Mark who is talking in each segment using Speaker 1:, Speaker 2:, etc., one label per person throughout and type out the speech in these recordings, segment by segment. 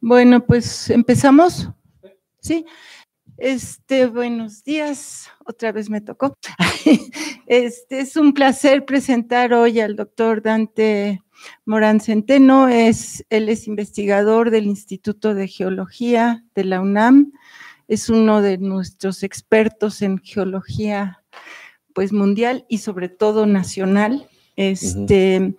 Speaker 1: Bueno, pues empezamos. Sí. Este, buenos días. Otra vez me tocó. Este es un placer presentar hoy al doctor Dante Morán Centeno. Es, él es investigador del Instituto de Geología de la UNAM. Es uno de nuestros expertos en geología, pues mundial y sobre todo nacional. Este,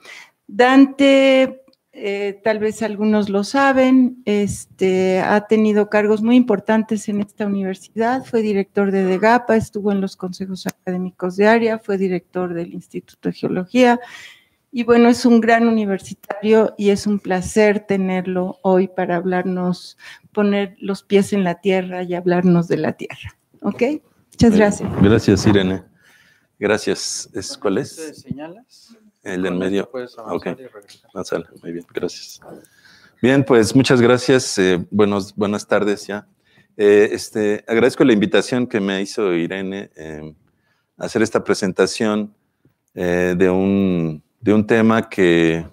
Speaker 1: Dante eh, tal vez algunos lo saben, este, ha tenido cargos muy importantes en esta universidad, fue director de DEGAPA, estuvo en los consejos académicos de área, fue director del Instituto de Geología y bueno, es un gran universitario y es un placer tenerlo hoy para hablarnos, poner los pies en la tierra y hablarnos de la tierra. ¿Ok? Muchas gracias.
Speaker 2: Gracias, Irene. Gracias. ¿Es, ¿Cuál es? ¿Señalas? El en medio. Ah, ok, Muy bien, gracias. Bien, pues muchas gracias. Eh, buenos, buenas tardes ya. Eh, este, agradezco la invitación que me hizo Irene em, a hacer esta presentación eh, de, un, de un tema que,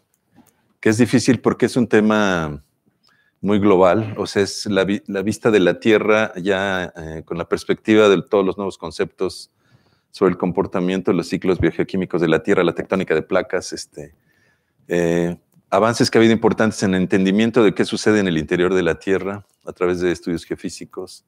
Speaker 2: es difícil porque es un tema muy global, o sea, es la, la vista de la Tierra ya con la perspectiva de todos los nuevos conceptos sobre el comportamiento de los ciclos biogeoquímicos de la Tierra, la tectónica de placas, este, eh, avances que ha habido importantes en el entendimiento de qué sucede en el interior de la Tierra a través de estudios geofísicos.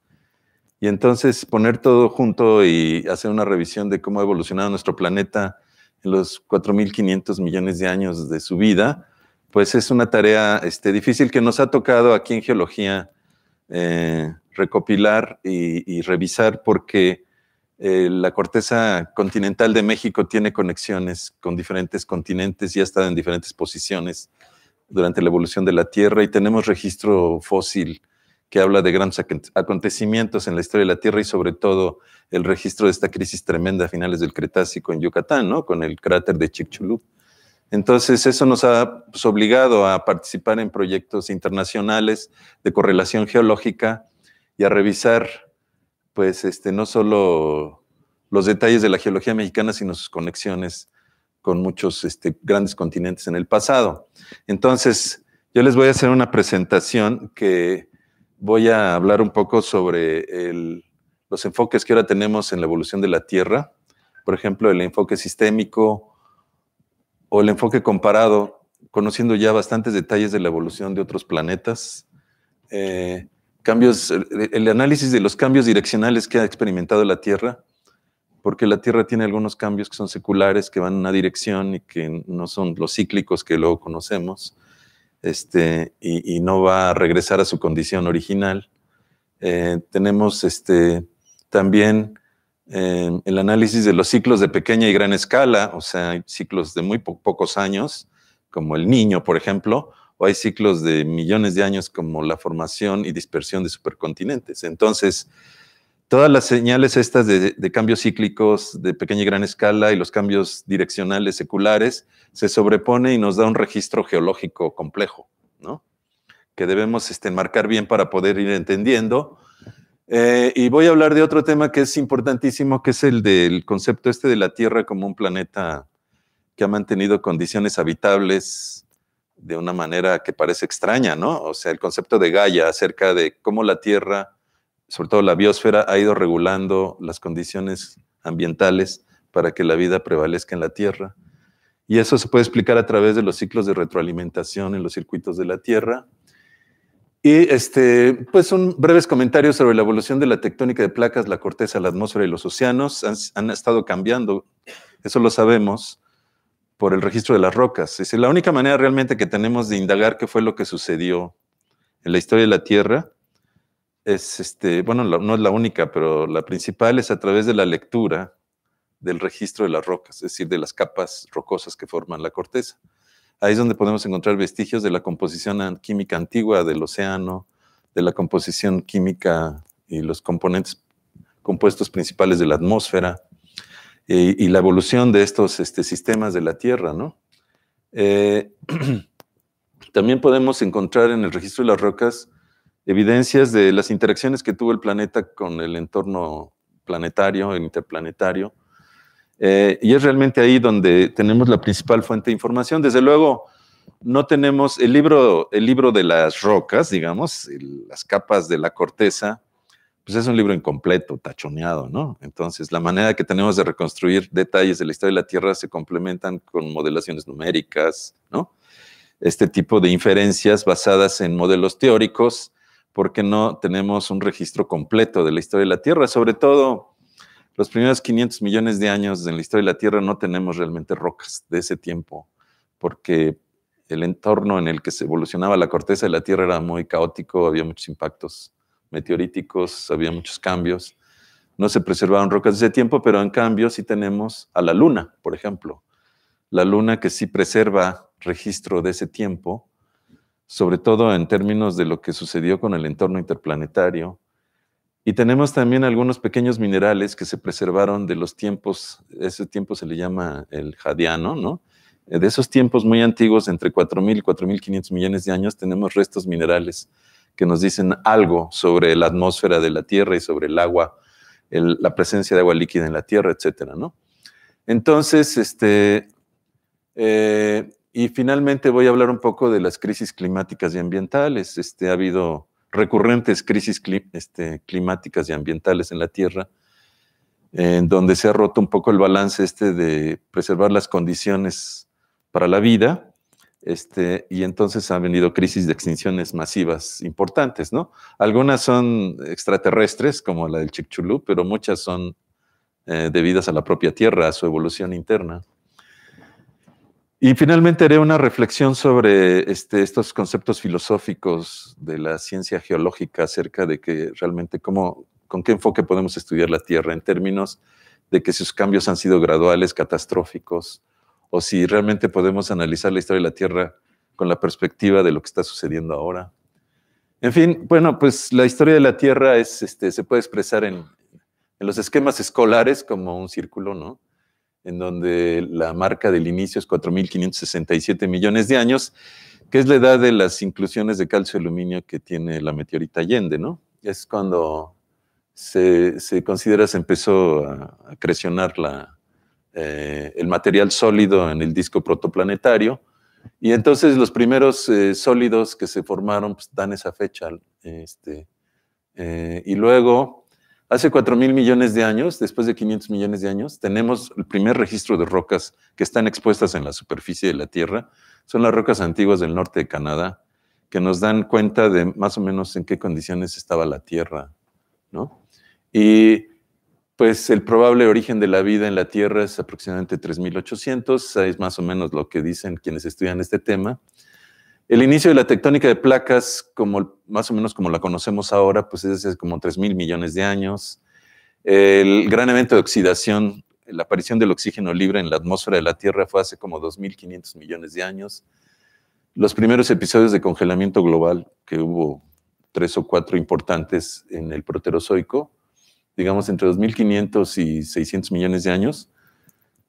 Speaker 2: Y entonces poner todo junto y hacer una revisión de cómo ha evolucionado nuestro planeta en los 4.500 millones de años de su vida, pues es una tarea este, difícil que nos ha tocado aquí en geología eh, recopilar y, y, revisar porque eh, la corteza continental de México tiene conexiones con diferentes continentes y ha estado en diferentes posiciones durante la evolución de la Tierra y tenemos registro fósil que habla de grandes acontecimientos en la historia de la Tierra y sobre todo el registro de esta crisis tremenda a finales del Cretácico en Yucatán, ¿no? con el cráter de Chicxulub. Entonces, eso nos ha obligado a participar en proyectos internacionales de correlación geológica y a revisar pues este, no solo los detalles de la geología mexicana, sino sus conexiones con muchos este, grandes continentes en el pasado. Entonces, yo les voy a hacer una presentación que voy a hablar un poco sobre los enfoques que ahora tenemos en la evolución de la Tierra, por ejemplo, el enfoque sistémico o el enfoque comparado, conociendo ya bastantes detalles de la evolución de otros planetas. Eh, cambios, el análisis de los cambios direccionales que ha experimentado la Tierra, porque la Tierra tiene algunos cambios que son seculares, que van en una dirección y que no son los cíclicos que luego conocemos, este, y, no va a regresar a su condición original. Eh, tenemos este, también eh, el análisis de los ciclos de pequeña y gran escala, o sea, hay ciclos de muy pocos años, como el niño, por ejemplo, o hay ciclos de millones de años como la formación y dispersión de supercontinentes. Entonces, todas las señales estas de, cambios cíclicos de pequeña y gran escala y los cambios direccionales seculares se sobrepone y nos da un registro geológico complejo, ¿no? Que debemos este, marcar bien para poder ir entendiendo. Eh, y voy a hablar de otro tema que es importantísimo, que es el del concepto este de la Tierra como un planeta que ha mantenido condiciones habitables de una manera que parece extraña, ¿no? O sea, el concepto de Gaia acerca de cómo la Tierra, sobre todo la biosfera, ha ido regulando las condiciones ambientales para que la vida prevalezca en la Tierra. Y eso se puede explicar a través de los ciclos de retroalimentación en los circuitos de la Tierra. Y este, pues un breves comentarios sobre la evolución de la tectónica de placas, la corteza, la atmósfera y los océanos han estado cambiando, eso lo sabemos, por el registro de las rocas. Es la única manera realmente que tenemos de indagar qué fue lo que sucedió en la historia de la Tierra es, este, bueno, no es la única, pero la principal es a través de la lectura del registro de las rocas, es decir, de las capas rocosas que forman la corteza. Ahí es donde podemos encontrar vestigios de la composición química antigua del océano, de la composición química y los componentes compuestos principales de la atmósfera, y, la evolución de estos este, sistemas de la Tierra, ¿no? Eh, también podemos encontrar en el registro de las rocas evidencias de las interacciones que tuvo el planeta con el entorno planetario, interplanetario. Eh, y es realmente ahí donde tenemos la principal fuente de información. Desde luego, no tenemos el libro, el libro de las rocas, digamos, las capas de la corteza, pues es un libro incompleto, tachoneado, ¿no? Entonces, la manera que tenemos de reconstruir detalles de la historia de la Tierra se complementan con modelaciones numéricas, ¿no? Este tipo de inferencias basadas en modelos teóricos, porque no tenemos un registro completo de la historia de la Tierra, sobre todo los primeros 500 millones de años en la historia de la Tierra no tenemos realmente rocas de ese tiempo, porque el entorno en el que se evolucionaba la corteza de la Tierra era muy caótico, había muchos impactos meteoríticos, había muchos cambios. No se preservaron rocas de ese tiempo, pero en cambio sí tenemos a la Luna, por ejemplo. La Luna que sí preserva registro de ese tiempo, sobre todo en términos de lo que sucedió con el entorno interplanetario. Y tenemos también algunos pequeños minerales que se preservaron de los tiempos, ese tiempo se le llama el jadiano, ¿no? De esos tiempos muy antiguos, entre 4.000 y 4.500 millones de años, tenemos restos minerales que nos dicen algo sobre la atmósfera de la Tierra y sobre el agua, la presencia de agua líquida en la Tierra, etcétera, ¿no? Entonces, este, eh, y finalmente voy a hablar un poco de las crisis climáticas y ambientales. Este, ha habido recurrentes crisis este, climáticas y ambientales en la Tierra, en donde se ha roto un poco el balance este de preservar las condiciones para la vida este, y entonces han venido crisis de extinciones masivas importantes, Algunas son extraterrestres, como la del Chicxulub, pero muchas son eh, debidas a la propia Tierra, a su evolución interna. Y finalmente haré una reflexión sobre este, estos conceptos filosóficos de la ciencia geológica acerca de que realmente con qué enfoque podemos estudiar la Tierra en términos de que sus cambios han sido graduales, catastróficos, o si realmente podemos analizar la historia de la Tierra con la perspectiva de lo que está sucediendo ahora. En fin, bueno, pues la historia de la Tierra este, se puede expresar en, los esquemas escolares como un círculo, ¿no? En donde la marca del inicio es 4.567 millones de años, que es la edad de las inclusiones de calcio y aluminio que tiene la meteorita Allende, ¿no? Es cuando se, considera se empezó a, a crecionar la, eh, el material sólido en el disco protoplanetario. Y entonces los primeros eh, sólidos que se formaron pues, dan esa fecha. Este, eh, y luego, hace 4 mil millones de años, después de 500 millones de años, tenemos el primer registro de rocas que están expuestas en la superficie de la Tierra. Son las rocas antiguas del norte de Canadá, que nos dan cuenta de más o menos en qué condiciones estaba la Tierra. ¿no? Y pues el probable origen de la vida en la Tierra es aproximadamente 3.800, es más o menos lo que dicen quienes estudian este tema. El inicio de la tectónica de placas, como, más o menos como la conocemos ahora, pues es, hace como 3.000 millones de años. El gran evento de oxidación, la aparición del oxígeno libre en la atmósfera de la Tierra fue hace como 2.500 millones de años. Los primeros episodios de congelamiento global, que hubo tres o cuatro importantes en el Proterozoico, digamos entre 2.500 y 600 millones de años,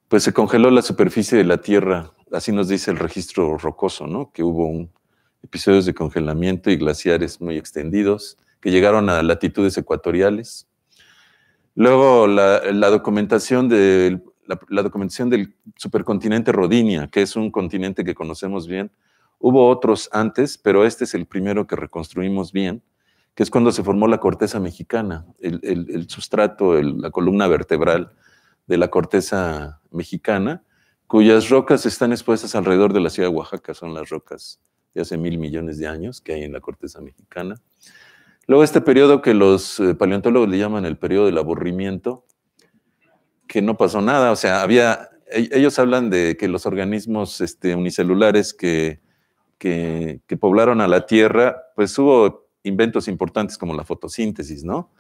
Speaker 2: pues se congeló la superficie de la Tierra, así nos dice el registro rocoso, ¿no? que hubo episodios de congelamiento y glaciares muy extendidos que llegaron a latitudes ecuatoriales. Luego la, documentación la, documentación del supercontinente Rodinia, que es un continente que conocemos bien. Hubo otros antes, pero este es el primero que reconstruimos bien, que es cuando se formó la corteza mexicana, el, sustrato, la columna vertebral de la corteza mexicana, cuyas rocas están expuestas alrededor de la ciudad de Oaxaca, son las rocas de hace mil millones de años que hay en la corteza mexicana. Luego este periodo que los eh, paleontólogos le llaman el periodo del aburrimiento, que no pasó nada, o sea, había, e-, ellos hablan de que los organismos este, unicelulares que, que, poblaron a la Tierra, pues hubo inventos importantes como la fotosíntesis, ¿no?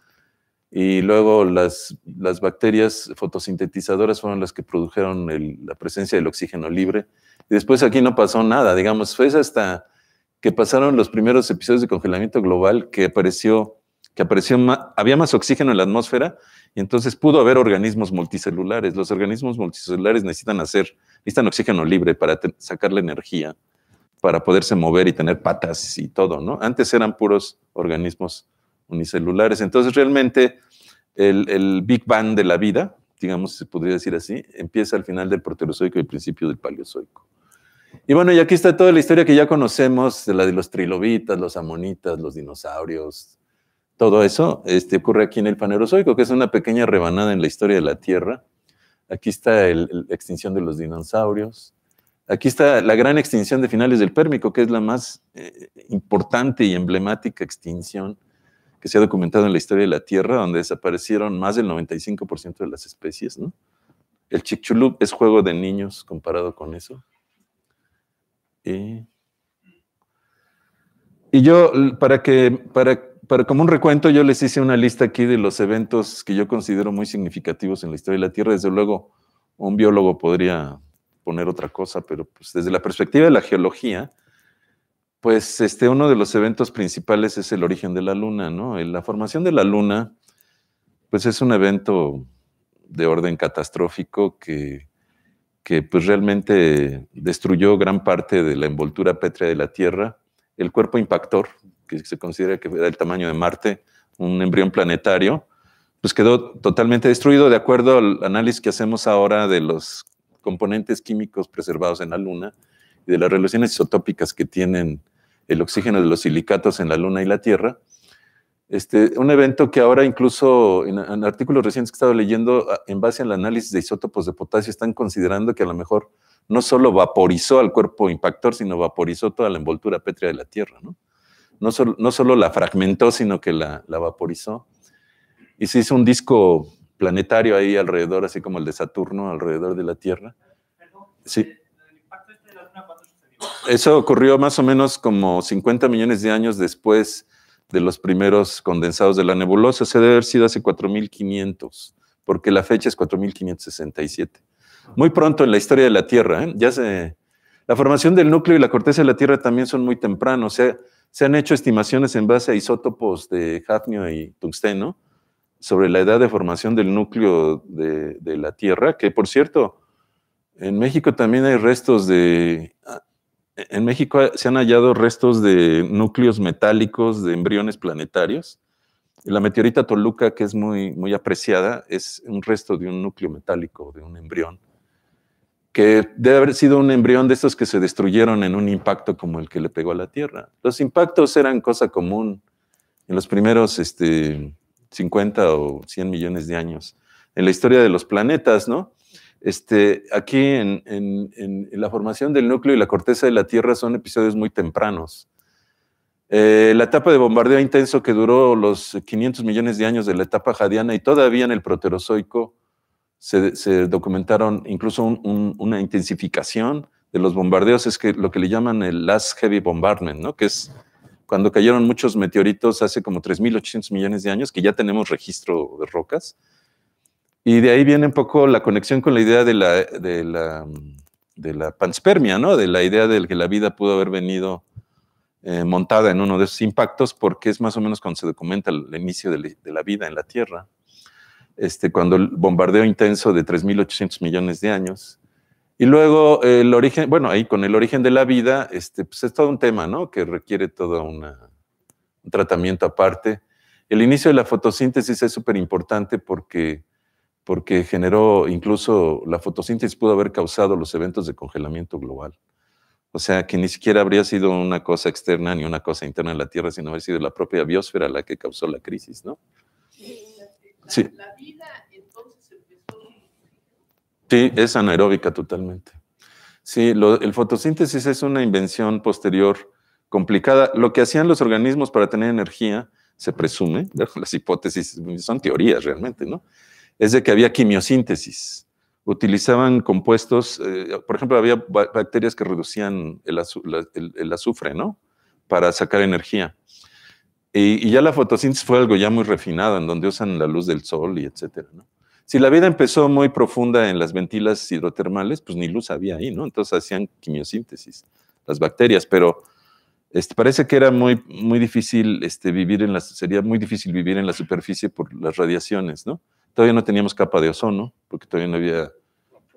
Speaker 2: Y luego las, bacterias fotosintetizadoras fueron las que produjeron la presencia del oxígeno libre. Y después aquí no pasó nada, digamos, fue hasta que pasaron los primeros episodios de congelamiento global que apareció, que apareció había más oxígeno en la atmósfera y entonces pudo haber organismos multicelulares. Los organismos multicelulares necesitan hacer, necesitan oxígeno libre para sacar la energía para poderse mover y tener patas y todo, ¿no? Antes eran puros organismos unicelulares. Entonces, realmente, el, Big Bang de la vida, digamos, se podría decir así, empieza al final del Proterozoico y el principio del Paleozoico. Y bueno, y aquí está toda la historia que ya conocemos, la de los trilobitas, los amonitas, los dinosaurios, todo eso este, ocurre aquí en el Panerozoico, que es una pequeña rebanada en la historia de la Tierra. Aquí está la extinción de los dinosaurios, Aquí está la gran extinción de finales del Pérmico, que es la más eh, importante y emblemática extinción que se ha documentado en la historia de la Tierra, donde desaparecieron más del 95% de las especies. El chicxulub es juego de niños comparado con eso. Y, yo, para que, para, como un recuento, yo les hice una lista aquí de los eventos que yo considero muy significativos en la historia de la Tierra. Desde luego, un biólogo podría poner otra cosa, pero pues, desde la perspectiva de la geología, pues este, uno de los eventos principales es el origen de la Luna, ¿no? La formación de la Luna, pues es un evento de orden catastrófico que, pues realmente destruyó gran parte de la envoltura pétrea de la Tierra. El cuerpo impactor, que se considera que era el tamaño de Marte, un embrión planetario, pues quedó totalmente destruido de acuerdo al análisis que hacemos ahora de los componentes químicos preservados en la Luna y de las relaciones isotópicas que tienen el oxígeno de los silicatos en la Luna y la Tierra. Este, un evento que ahora incluso en, artículos recientes que he estado leyendo, ah, en base al análisis de isótopos de potasio, están considerando que a lo mejor no solo vaporizó al cuerpo impactor, sino vaporizó toda la envoltura pétrea de la Tierra. No, solo, no la fragmentó, sino que la, la vaporizó. Y se hizo un disco planetario ahí alrededor, así como el de Saturno, alrededor de la Tierra. sí. Eso ocurrió más o menos como 50 millones de años después de los primeros condensados de la nebulosa. Se debe haber sido hace 4500, porque la fecha es 4567. Muy pronto en la historia de la Tierra, ¿eh? ya se. La formación del núcleo y la corteza de la Tierra también son muy tempranos. O sea, se han hecho estimaciones en base a isótopos de hafnio y tungsteno sobre la edad de formación del núcleo de, la Tierra, que por cierto, en México también hay restos de... Ah, en México se han hallado restos de núcleos metálicos de embriones planetarios. La meteorita Toluca, que es muy, muy apreciada, es un resto de un núcleo metálico, de un embrión, que debe haber sido un embrión de estos que se destruyeron en un impacto como el que le pegó a la Tierra. Los impactos eran cosa común en los primeros este, 50 o 100 millones de años, en la historia de los planetas, ¿no? Este, aquí en, la formación del núcleo y la corteza de la Tierra son episodios muy tempranos. Eh, la etapa de bombardeo intenso que duró los 500 millones de años de la etapa jadiana y todavía en el Proterozoico se, documentaron incluso una intensificación de los bombardeos, es que lo que le llaman el Last Heavy Bombardment, ¿no? que es cuando cayeron muchos meteoritos hace como 3.800 millones de años, que ya tenemos registro de rocas. Y de ahí viene un poco la conexión con la idea de la, de la, panspermia, ¿no? de la idea de que la vida pudo haber venido eh, montada en uno de esos impactos, porque es más o menos cuando se documenta el, inicio de, la vida en la Tierra, este, cuando el bombardeo intenso de 3.800 millones de años y luego el origen, bueno, ahí con el origen de la vida, este, pues es todo un tema, ¿no? Que requiere todo una, un tratamiento aparte. El inicio de la fotosíntesis es súper importante porque, porque generó, incluso la fotosíntesis pudo haber causado los eventos de congelamiento global. O sea, que ni siquiera habría sido una cosa externa ni una cosa interna en la Tierra, sino haber sido la propia biosfera la que causó la crisis, ¿no? Sí. la vida Sí, es anaeróbica totalmente. Sí, el fotosíntesis es una invención posterior complicada. Lo que hacían los organismos para tener energía, se presume, las hipótesis son teorías realmente, ¿no? Es de que había quimiosíntesis. Utilizaban compuestos, eh, por ejemplo, había bacterias que reducían el, azufre, ¿no? Para sacar energía. y, ya la fotosíntesis fue algo ya muy refinado, en donde usan la luz del sol y etcétera, ¿no? Si la vida empezó muy profunda en las ventilas hidrotermales, pues ni luz había ahí, ¿no? Entonces hacían quimiosíntesis las bacterias, pero este, parece que era muy, muy difícil este, vivir en la, sería muy difícil vivir en la superficie por las radiaciones, ¿no? Todavía no teníamos capa de ozono, porque todavía no había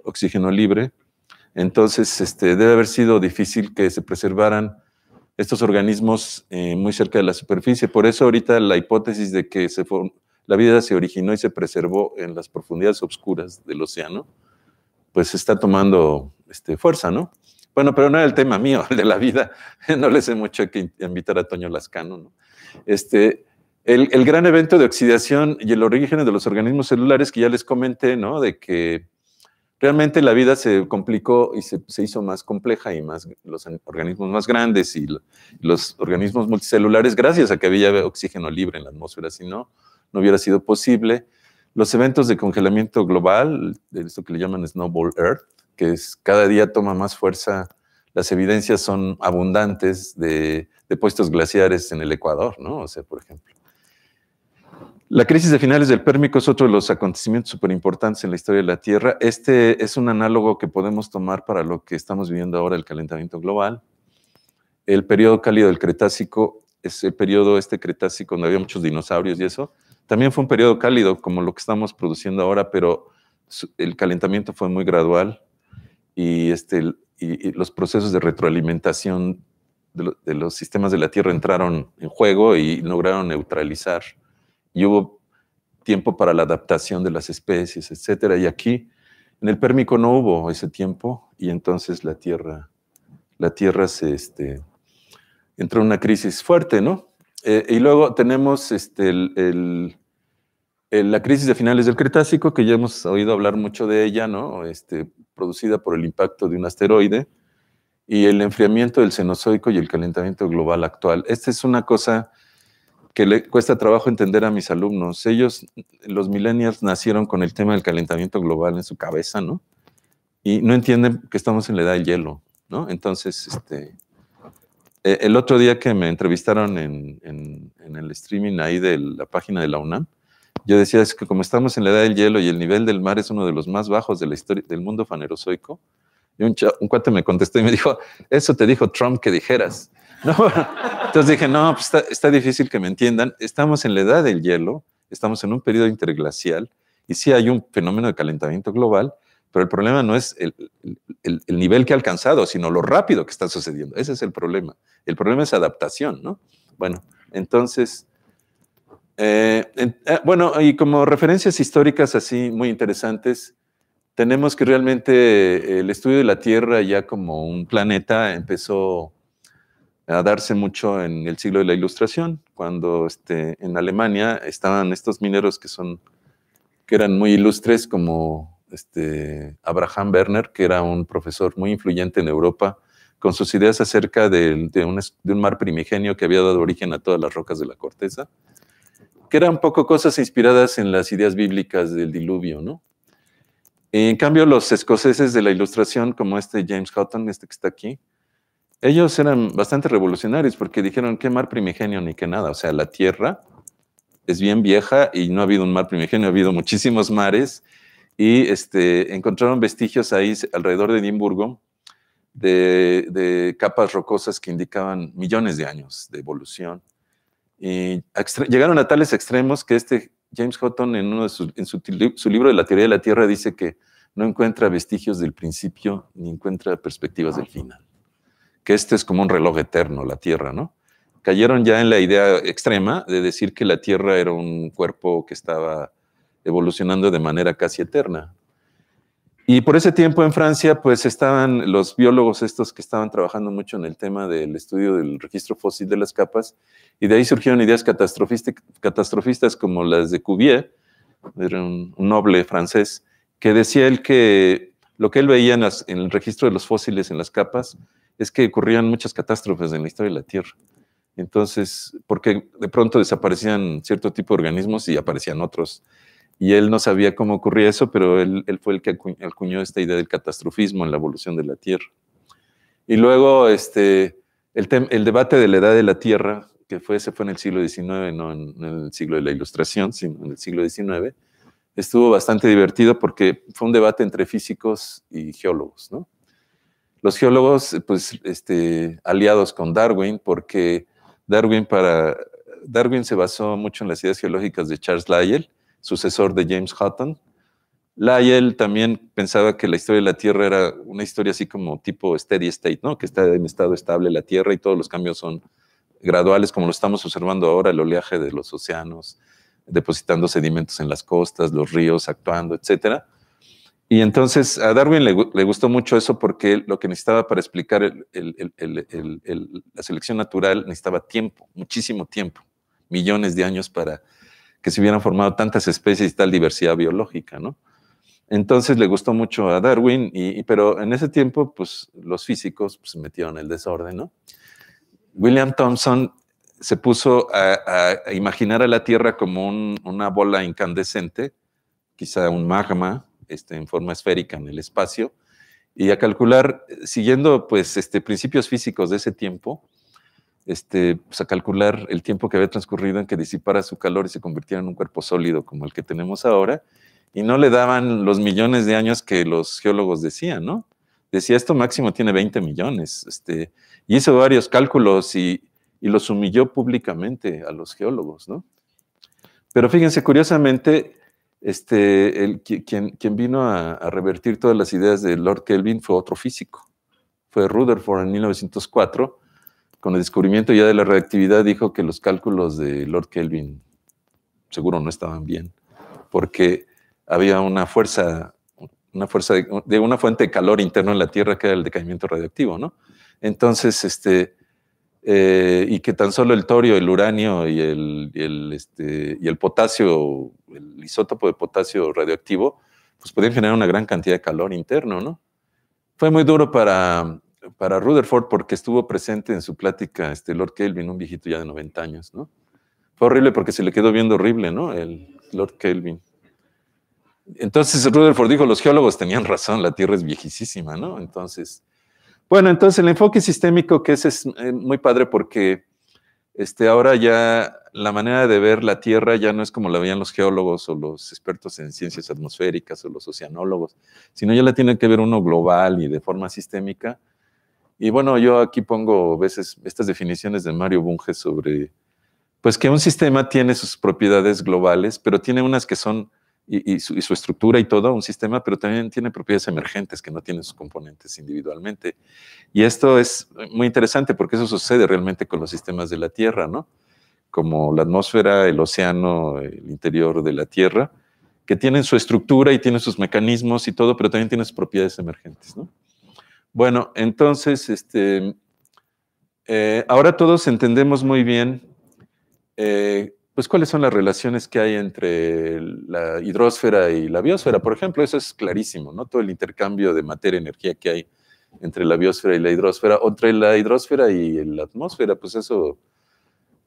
Speaker 2: oxígeno libre. Entonces, este, debe haber sido difícil que se preservaran estos organismos eh, muy cerca de la superficie. Por eso ahorita la hipótesis de que se, la vida se originó y se preservó en las profundidades oscuras del océano, pues está tomando este, fuerza, ¿no? Bueno, pero no era el tema mío, el de la vida. No le sé mucho que invitar a Toño Lascano, ¿no? Este, el, gran evento de oxidación y el origen de los organismos celulares que ya les comenté, ¿no? De que realmente la vida se complicó y se, hizo más compleja y más los organismos más grandes y los organismos multicelulares gracias a que había oxígeno libre en la atmósfera, si no, no hubiera sido posible. Los eventos de congelamiento global, esto que le llaman Snowball Earth, que cada día toma más fuerza, las evidencias son abundantes de puestos glaciares en el Ecuador, ¿no? O sea, por ejemplo. La crisis de finales del Pérmico es otro de los acontecimientos súper importantes en la historia de la Tierra. Este es un análogo que podemos tomar para lo que estamos viviendo ahora, el calentamiento global. El periodo cálido del Cretácico es el periodo este Cretácico donde había muchos dinosaurios y eso, también fue un periodo cálido, como lo que estamos produciendo ahora, pero el calentamiento fue muy gradual y, este, y, los procesos de retroalimentación de, los sistemas de la Tierra entraron en juego y lograron neutralizar. Y hubo tiempo para la adaptación de las especies, etc. Y aquí, en el Pérmico no hubo ese tiempo y entonces la Tierra, la tierra se, este, entró en una crisis fuerte, ¿no? Eh, y luego tenemos este, el eh, la crisis de finales del Cretácico, que ya hemos oído hablar mucho de ella, ¿no? Este, producida por el impacto de un asteroide, y el enfriamiento del Cenozoico y el calentamiento global actual. Esta es una cosa que le cuesta trabajo entender a mis alumnos. Ellos, los millennials, nacieron con el tema del calentamiento global en su cabeza, ¿no? Y no entienden que estamos en la edad del hielo, ¿no? Entonces, este, eh, el otro día que me entrevistaron en, en el streaming ahí de la página de la UNAM, yo decía, es que como estamos en la edad del hielo y el nivel del mar es uno de los más bajos de la historia del mundo fanerozoico, y un, un cuate me contestó y me dijo, eso te dijo Trump que dijeras. Entonces dije, no, pues está, está, difícil que me entiendan. Estamos en la edad del hielo, estamos en un periodo interglacial y sí hay un fenómeno de calentamiento global, pero el problema no es el, el, el nivel que ha alcanzado, sino lo rápido que está sucediendo. Ese es el problema. El problema es adaptación, ¿no? Bueno, entonces eh, eh, bueno, y como referencias históricas así muy interesantes, tenemos que realmente eh, el estudio de la Tierra ya como un planeta empezó a darse mucho en el siglo de la Ilustración, cuando este, en Alemania estaban estos mineros que son que eran muy ilustres como este, Abraham Werner, que era un profesor muy influyente en Europa, con sus ideas acerca de un mar primigenio que había dado origen a todas las rocas de la corteza que eran un poco cosas inspiradas en las ideas bíblicas del diluvio, ¿no? En cambio, los escoceses de la ilustración, como este James Houghton, este que está aquí, ellos eran bastante revolucionarios porque dijeron que mar primigenio ni que nada, o sea, la tierra es bien vieja y no ha habido un mar primigenio, ha habido muchísimos mares y este, encontraron vestigios ahí alrededor de Edimburgo de capas rocosas que indicaban millones de años de evolución. Y eh, llegaron a tales extremos que este James Houghton en, su, su, libro de la teoría de la Tierra dice que no encuentra vestigios del principio ni encuentra perspectivas del final. Que este es como un reloj eterno, la Tierra, ¿no? Cayeron ya en la idea extrema de decir que la Tierra era un cuerpo que estaba evolucionando de manera casi eterna. Y por ese tiempo en Francia, pues estaban los biólogos estos que estaban trabajando mucho en el tema del estudio del registro fósil de las capas, y de ahí surgieron ideas catastrofistas como las de Cuvier, era un, noble francés, que decía él que lo que él veía en, en, el registro de los fósiles en las capas es que ocurrían muchas catástrofes en la historia de la Tierra. Entonces, porque de pronto desaparecían cierto tipo de organismos y aparecían otros y él no sabía cómo ocurría eso, pero él, fue el que acuñó, esta idea del catastrofismo en la evolución de la Tierra. Y luego este, el, debate de la edad de la Tierra, que fue, se fue en el siglo XIX, no en, el siglo de la Ilustración, sino en el siglo XIX, estuvo bastante divertido porque fue un debate entre físicos y geólogos, Los geólogos, pues, este, aliados con Darwin, porque Darwin, para, Darwin se basó mucho en las ideas geológicas de Charles Lyell, sucesor de James Hutton. Lyell también pensaba que la historia de la Tierra era una historia así como tipo steady state, ¿no? que está en estado estable la Tierra y todos los cambios son graduales, como lo estamos observando ahora, el oleaje de los océanos, depositando sedimentos en las costas, los ríos actuando, etc. Y entonces a Darwin le, gustó mucho eso porque lo que necesitaba para explicar la selección natural necesitaba tiempo, muchísimo tiempo, millones de años para que se hubieran formado tantas especies y tal diversidad biológica, ¿no? Entonces le gustó mucho a Darwin, y, pero en ese tiempo, pues los físicos se pues, metieron en el desorden, ¿no? William Thompson se puso a, imaginar a la Tierra como una bola incandescente, quizá un magma este, en forma esférica en el espacio, y a calcular, siguiendo pues este, principios físicos de ese tiempo, este, pues, a calcular el tiempo que había transcurrido en que disipara su calor y se convirtiera en un cuerpo sólido como el que tenemos ahora, y no le daban los millones de años que los geólogos decían, ¿no? Decía, esto máximo tiene 20 millones, este, y hizo varios cálculos y, y los humilló públicamente a los geólogos, ¿no? Pero fíjense, curiosamente, este, el, quien, vino a, a, revertir todas las ideas de Lord Kelvin fue otro físico, fue Rutherford en 1904, con el descubrimiento ya de la reactividad dijo que los cálculos de Lord Kelvin seguro no estaban bien, porque había una fuerza, una fuerza de, una fuente de calor interno en la Tierra que era el decaimiento radioactivo, ¿no? Entonces, este, eh, y que tan solo el torio, el uranio y el, este, y el potasio, el isótopo de potasio radioactivo, pues podían generar una gran cantidad de calor interno, ¿no? Fue muy duro para para Rutherford porque estuvo presente en su plática este Lord Kelvin, un viejito ya de 90 años, ¿no? Fue horrible porque se le quedó viendo horrible, ¿no? El Lord Kelvin. Entonces Rutherford dijo, los geólogos tenían razón, la Tierra es viejísima, ¿no? Entonces, bueno, entonces el enfoque sistémico que es, eh, muy padre porque este, ahora ya la manera de ver la Tierra ya no es como la veían los geólogos o los expertos en ciencias atmosféricas o los oceanólogos, sino ya la tiene que ver uno global y de forma sistémica y bueno, yo aquí pongo a veces estas definiciones de Mario Bunge sobre, pues que un sistema tiene sus propiedades globales, pero tiene unas que son, y, su, su, estructura y todo, un sistema, pero también tiene propiedades emergentes que no tienen sus componentes individualmente. Y esto es muy interesante porque eso sucede realmente con los sistemas de la Tierra, ¿no? Como la atmósfera, el océano, el interior de la Tierra, que tienen su estructura y tienen sus mecanismos y todo, pero también tienen sus propiedades emergentes, ¿no? Bueno, entonces, este, eh, ahora todos entendemos muy bien eh, pues cuáles son las relaciones que hay entre la hidrósfera y la biosfera. Por ejemplo, eso es clarísimo, ¿no? Todo el intercambio de materia y energía que hay entre la biosfera y la hidrósfera, o entre la hidrósfera y la atmósfera, pues eso,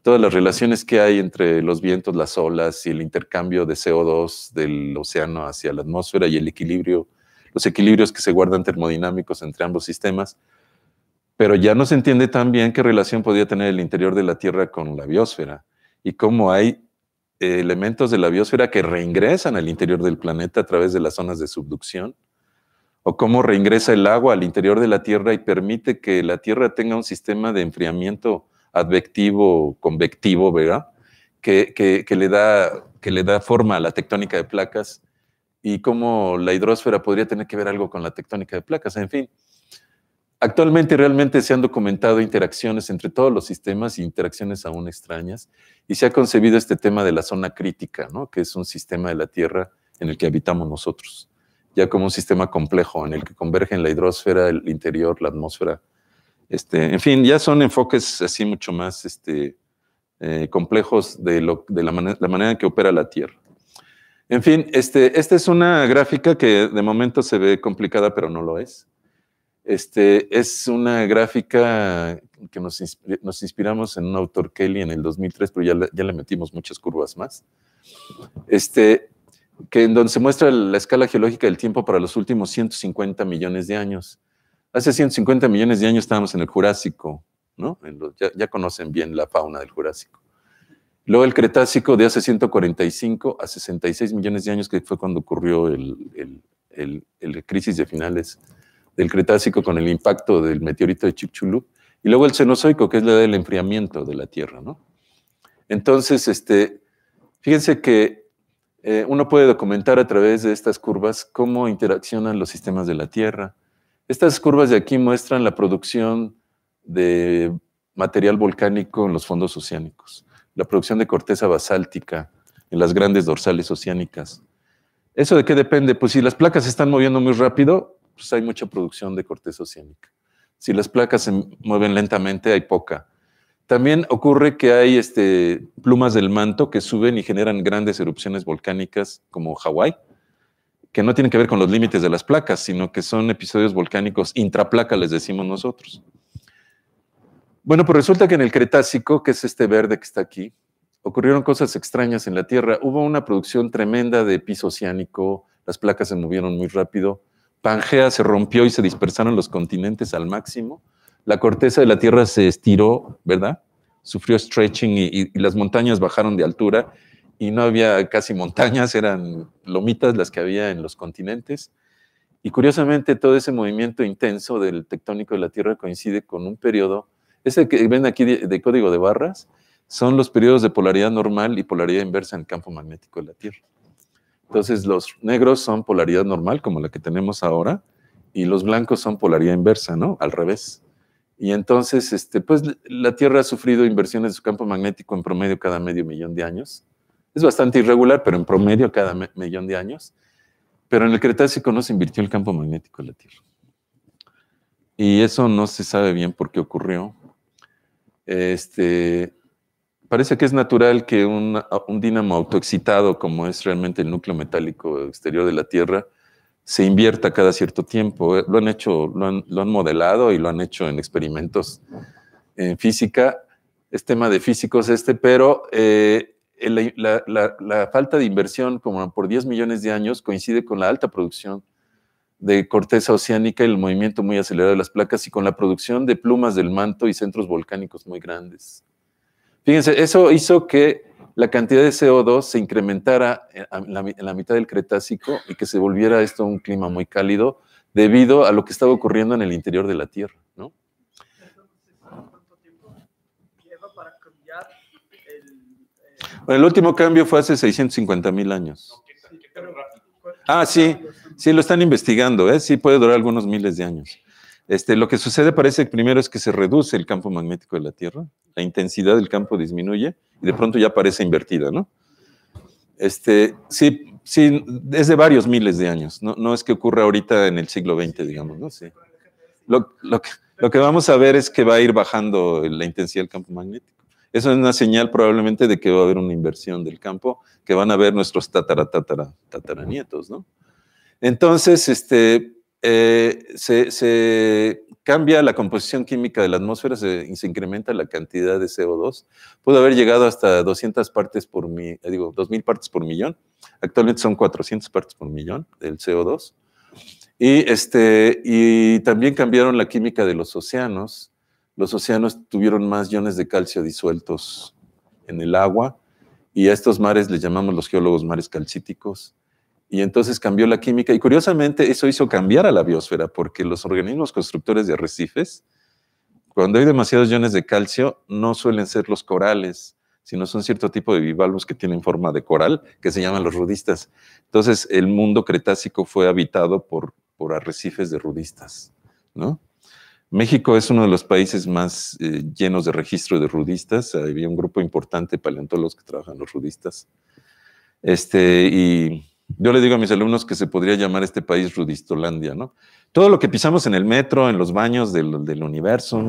Speaker 2: todas las relaciones que hay entre los vientos, las olas y el intercambio de CO2 del océano hacia la atmósfera y el equilibrio los equilibrios que se guardan termodinámicos entre ambos sistemas, pero ya no se entiende tan bien qué relación podría tener el interior de la Tierra con la biosfera y cómo hay eh, elementos de la biosfera que reingresan al interior del planeta a través de las zonas de subducción, o cómo reingresa el agua al interior de la Tierra y permite que la Tierra tenga un sistema de enfriamiento advectivo, convectivo, ¿verdad? le da, que le da forma a la tectónica de placas y cómo la hidrosfera podría tener que ver algo con la tectónica de placas, en fin. Actualmente realmente se han documentado interacciones entre todos los sistemas y interacciones aún extrañas, y se ha concebido este tema de la zona crítica, ¿no? que es un sistema de la Tierra en el que habitamos nosotros, ya como un sistema complejo en el que convergen la hidrosfera, el interior, la atmósfera. Este, en fin, ya son enfoques así mucho más este, eh, complejos de, la manera en que opera la Tierra. En fin, este, esta es una gráfica que de momento se ve complicada, pero no lo es. Este, es una gráfica que nos, inspiramos en un autor Kelly en el 2003, pero ya le, ya le metimos muchas curvas más. Este, que en donde se muestra la escala geológica del tiempo para los últimos 150 millones de años. Hace 150 millones de años estábamos en el Jurásico, ¿no? ya conocen bien la fauna del Jurásico. Luego el Cretácico de hace 145 a 66 millones de años, que fue cuando ocurrió el, crisis de finales del Cretácico con el impacto del meteorito de Chicxulub. Y luego el Cenozoico, que es la del enfriamiento de la Tierra, Entonces, este, fíjense que eh, uno puede documentar a través de estas curvas cómo interaccionan los sistemas de la Tierra. Estas curvas de aquí muestran la producción de material volcánico en los fondos oceánicos la producción de corteza basáltica en las grandes dorsales oceánicas. ¿Eso de qué depende? Pues si las placas se están moviendo muy rápido, pues hay mucha producción de corteza oceánica. Si las placas se mueven lentamente, hay poca. También ocurre que hay este, plumas del manto que suben y generan grandes erupciones volcánicas como Hawái, que no tienen que ver con los límites de las placas, sino que son episodios volcánicos intraplaca, les decimos nosotros. Bueno, pues resulta que en el Cretácico, que es este verde que está aquí, ocurrieron cosas extrañas en la Tierra. Hubo una producción tremenda de piso oceánico, las placas se movieron muy rápido, Pangea se rompió y se dispersaron los continentes al máximo, la corteza de la Tierra se estiró, ¿verdad? Sufrió stretching y, las montañas bajaron de altura y no había casi montañas, eran lomitas las que había en los continentes. Y curiosamente todo ese movimiento intenso del tectónico de la Tierra coincide con un periodo ese que ven aquí de, código de barras son los periodos de polaridad normal y polaridad inversa en el campo magnético de la Tierra. Entonces, los negros son polaridad normal, como la que tenemos ahora, y los blancos son polaridad inversa, ¿no? Al revés. Y entonces, este, pues la Tierra ha sufrido inversiones de su campo magnético en promedio cada medio millón de años. Es bastante irregular, pero en promedio cada millón de años. Pero en el Cretácico no se invirtió el campo magnético de la Tierra. Y eso no se sabe bien por qué ocurrió, este, parece que es natural que un, un dínamo autoexcitado, como es realmente el núcleo metálico exterior de la Tierra, se invierta cada cierto tiempo. Eh, lo han hecho, lo han, modelado y lo han hecho en experimentos en física. Es tema de físicos este, pero eh, la, falta de inversión, como por 10 millones de años, coincide con la alta producción de corteza oceánica y el movimiento muy acelerado de las placas y con la producción de plumas del manto y centros volcánicos muy grandes. Fíjense, eso hizo que la cantidad de CO2 se incrementara eh, en la, mitad del Cretácico y que se volviera esto un clima muy cálido debido a lo que estaba ocurriendo en el interior de la Tierra, ¿no? cambiar el último cambio fue hace 650 mil años. Ah, sí. Sí, lo están investigando, ¿eh? sí puede durar algunos miles de años. Este, lo que sucede parece primero es que se reduce el campo magnético de la Tierra, la intensidad del campo disminuye y de pronto ya parece invertida, ¿no? Este, sí, sí, es de varios miles de años, no, no es que ocurra ahorita en el siglo XX, digamos, ¿no? Lo, lo, que, vamos a ver es que va a ir bajando la intensidad del campo magnético. Eso es una señal probablemente de que va a haber una inversión del campo que van a ver nuestros tataratataranietos, tataranietos, ¿no? Entonces, este, eh, se, cambia la composición química de la atmósfera, se, se, incrementa la cantidad de CO2. Pudo haber llegado hasta 200 partes por millón, eh, digo, 2000 partes por millón. Actualmente son 400 partes por millón del CO2. Este, y también cambiaron la química de los océanos. Los océanos tuvieron más iones de calcio disueltos en el agua y a estos mares les llamamos los geólogos mares calcíticos y entonces cambió la química y curiosamente eso hizo cambiar a la biosfera porque los organismos constructores de arrecifes, cuando hay demasiados iones de calcio, no suelen ser los corales, sino son cierto tipo de bivalvos que tienen forma de coral, que se llaman los rudistas. Entonces el mundo cretácico fue habitado por, por arrecifes de rudistas, ¿no? México es uno de los países más eh, llenos de registros de rudistas. Había un grupo importante de paleontólogos que trabajan los rudistas. Este, y yo le digo a mis alumnos que se podría llamar este país Rudistolandia, ¿no? Todo lo que pisamos en el metro, en los baños del, universo,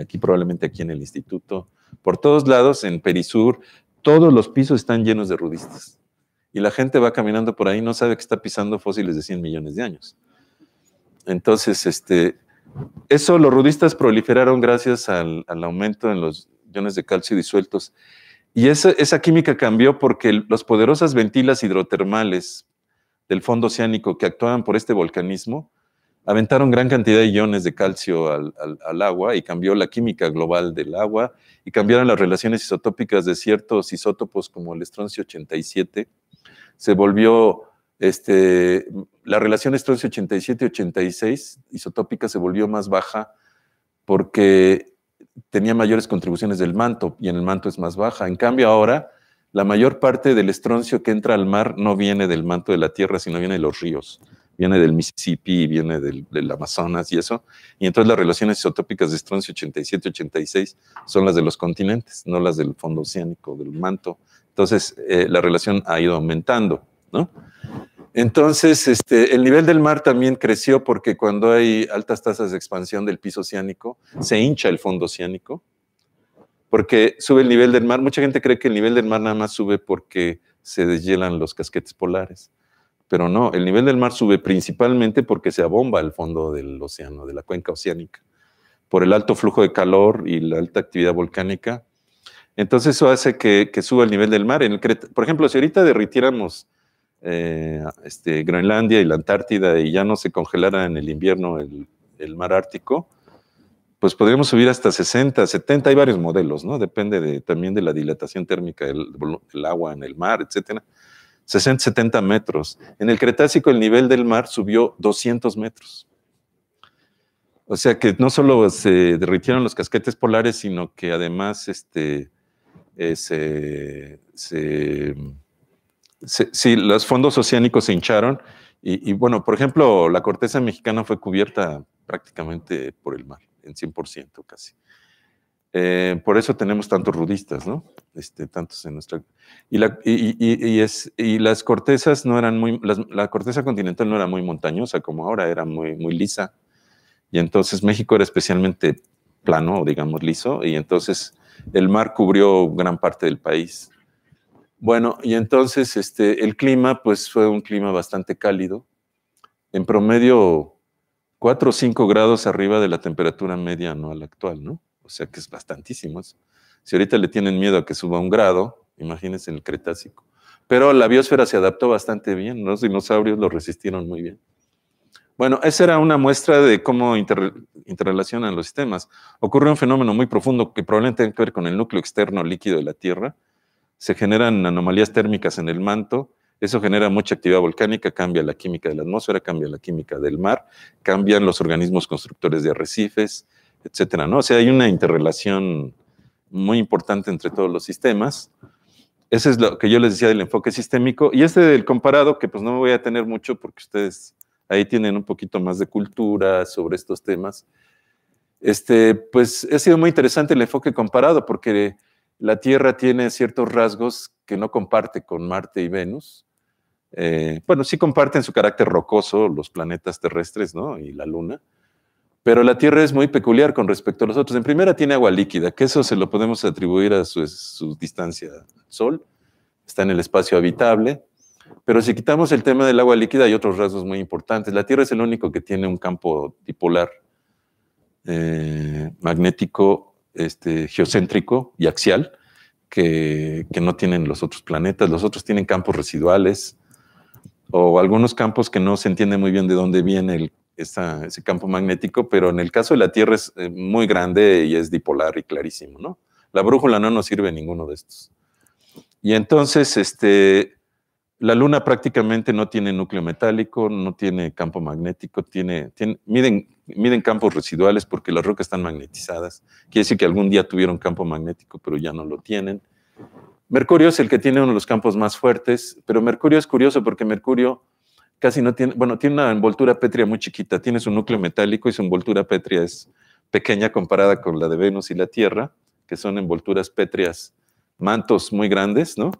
Speaker 2: aquí probablemente aquí en el instituto, por todos lados, en Perisur, todos los pisos están llenos de rudistas. Y la gente va caminando por ahí, no sabe que está pisando fósiles de 100 millones de años. Entonces, este, eso los rudistas proliferaron gracias al, al aumento en los iones de calcio disueltos y esa, química cambió porque las poderosas ventilas hidrotermales del fondo oceánico que actuaban por este volcanismo aventaron gran cantidad de iones de calcio al, agua y cambió la química global del agua y cambiaron las relaciones isotópicas de ciertos isótopos como el estroncio 87. Se volvió, este, la relación estroncio 87-86 isotópica se volvió más baja porque tenía mayores contribuciones del manto y en el manto es más baja. En cambio ahora, la mayor parte del estroncio que entra al mar no viene del manto de la tierra, sino viene de los ríos. Viene del Mississippi, viene del, Amazonas y eso. Y entonces las relaciones isotópicas de estroncio 87-86 son las de los continentes, no las del fondo oceánico, del manto. Entonces eh, la relación ha ido aumentando, ¿no? Entonces, este, el nivel del mar también creció porque cuando hay altas tasas de expansión del piso oceánico, se hincha el fondo oceánico, porque sube el nivel del mar. Mucha gente cree que el nivel del mar nada más sube porque se deshielan los casquetes polares, pero no, el nivel del mar sube principalmente porque se abomba el fondo del océano, de la cuenca oceánica, por el alto flujo de calor y la alta actividad volcánica. Entonces eso hace que, suba el nivel del mar. por ejemplo, si ahorita derritiéramos eh, este, Groenlandia y la Antártida y ya no se congelara en el invierno el, mar Ártico, pues podríamos subir hasta 60, 70, hay varios modelos, ¿no? Depende también de la dilatación térmica del, agua en el mar, etcétera. 60, 70 metros. En el Cretácico el nivel del mar subió 200 metros. O sea que no solo se derritieron los casquetes polares, sino que además este, eh, se, se Sí, los fondos oceánicos se hincharon y, bueno, por ejemplo, la corteza mexicana fue cubierta prácticamente por el mar, en 100% casi. Eh, por eso tenemos tantos rudistas, ¿no? Este, tantos en nuestra... Y, las cortezas no eran muy... la corteza continental no era muy montañosa como ahora, era muy, muy lisa. Y entonces México era especialmente plano, digamos, liso, y entonces el mar cubrió gran parte del país bueno, y entonces este, el clima, pues fue un clima bastante cálido, en promedio 4 o 5 grados arriba de la temperatura media anual actual, ¿no? O sea que es bastantísimo. Si ahorita le tienen miedo a que suba un grado, imagínense en el Cretácico. Pero la biosfera se adaptó bastante bien, los dinosaurios lo resistieron muy bien. Bueno, esa era una muestra de cómo interrelacionan los sistemas. Ocurre un fenómeno muy profundo que probablemente tiene que ver con el núcleo externo líquido de la Tierra, se generan anomalías térmicas en el manto, eso genera mucha actividad volcánica, cambia la química de la atmósfera, cambia la química del mar, cambian los organismos constructores de arrecifes, etcétera, ¿no? O sea, hay una interrelación muy importante entre todos los sistemas. Ese es lo que yo les decía del enfoque sistémico. Y este del comparado, que pues no me voy a tener mucho porque ustedes ahí tienen un poquito más de cultura sobre estos temas. Este, pues ha sido muy interesante el enfoque comparado porque la Tierra tiene ciertos rasgos que no comparte con Marte y Venus. Eh, bueno, sí comparten su carácter rocoso los planetas terrestres ¿no? y la Luna, pero la Tierra es muy peculiar con respecto a los otros. En primera tiene agua líquida, que eso se lo podemos atribuir a su, distancia al Sol, está en el espacio habitable, pero si quitamos el tema del agua líquida hay otros rasgos muy importantes. La Tierra es el único que tiene un campo dipolar eh, magnético este, geocéntrico y axial que, no tienen los otros planetas. Los otros tienen campos residuales o algunos campos que no se entiende muy bien de dónde viene el, ese campo magnético, pero en el caso de la Tierra es eh, muy grande y es dipolar y clarísimo, ¿no? La brújula no nos sirve ninguno de estos. Y entonces, este, la Luna prácticamente no tiene núcleo metálico, no tiene campo magnético, tiene, tiene miden campos residuales porque las rocas están magnetizadas. Quiere decir que algún día tuvieron campo magnético, pero ya no lo tienen. Mercurio es el que tiene uno de los campos más fuertes, pero Mercurio es curioso porque Mercurio casi no tiene, bueno, tiene una envoltura pétrea muy chiquita, tiene su núcleo metálico y su envoltura pétrea es pequeña comparada con la de Venus y la Tierra, que son envolturas pétreas, mantos muy grandes, ¿no?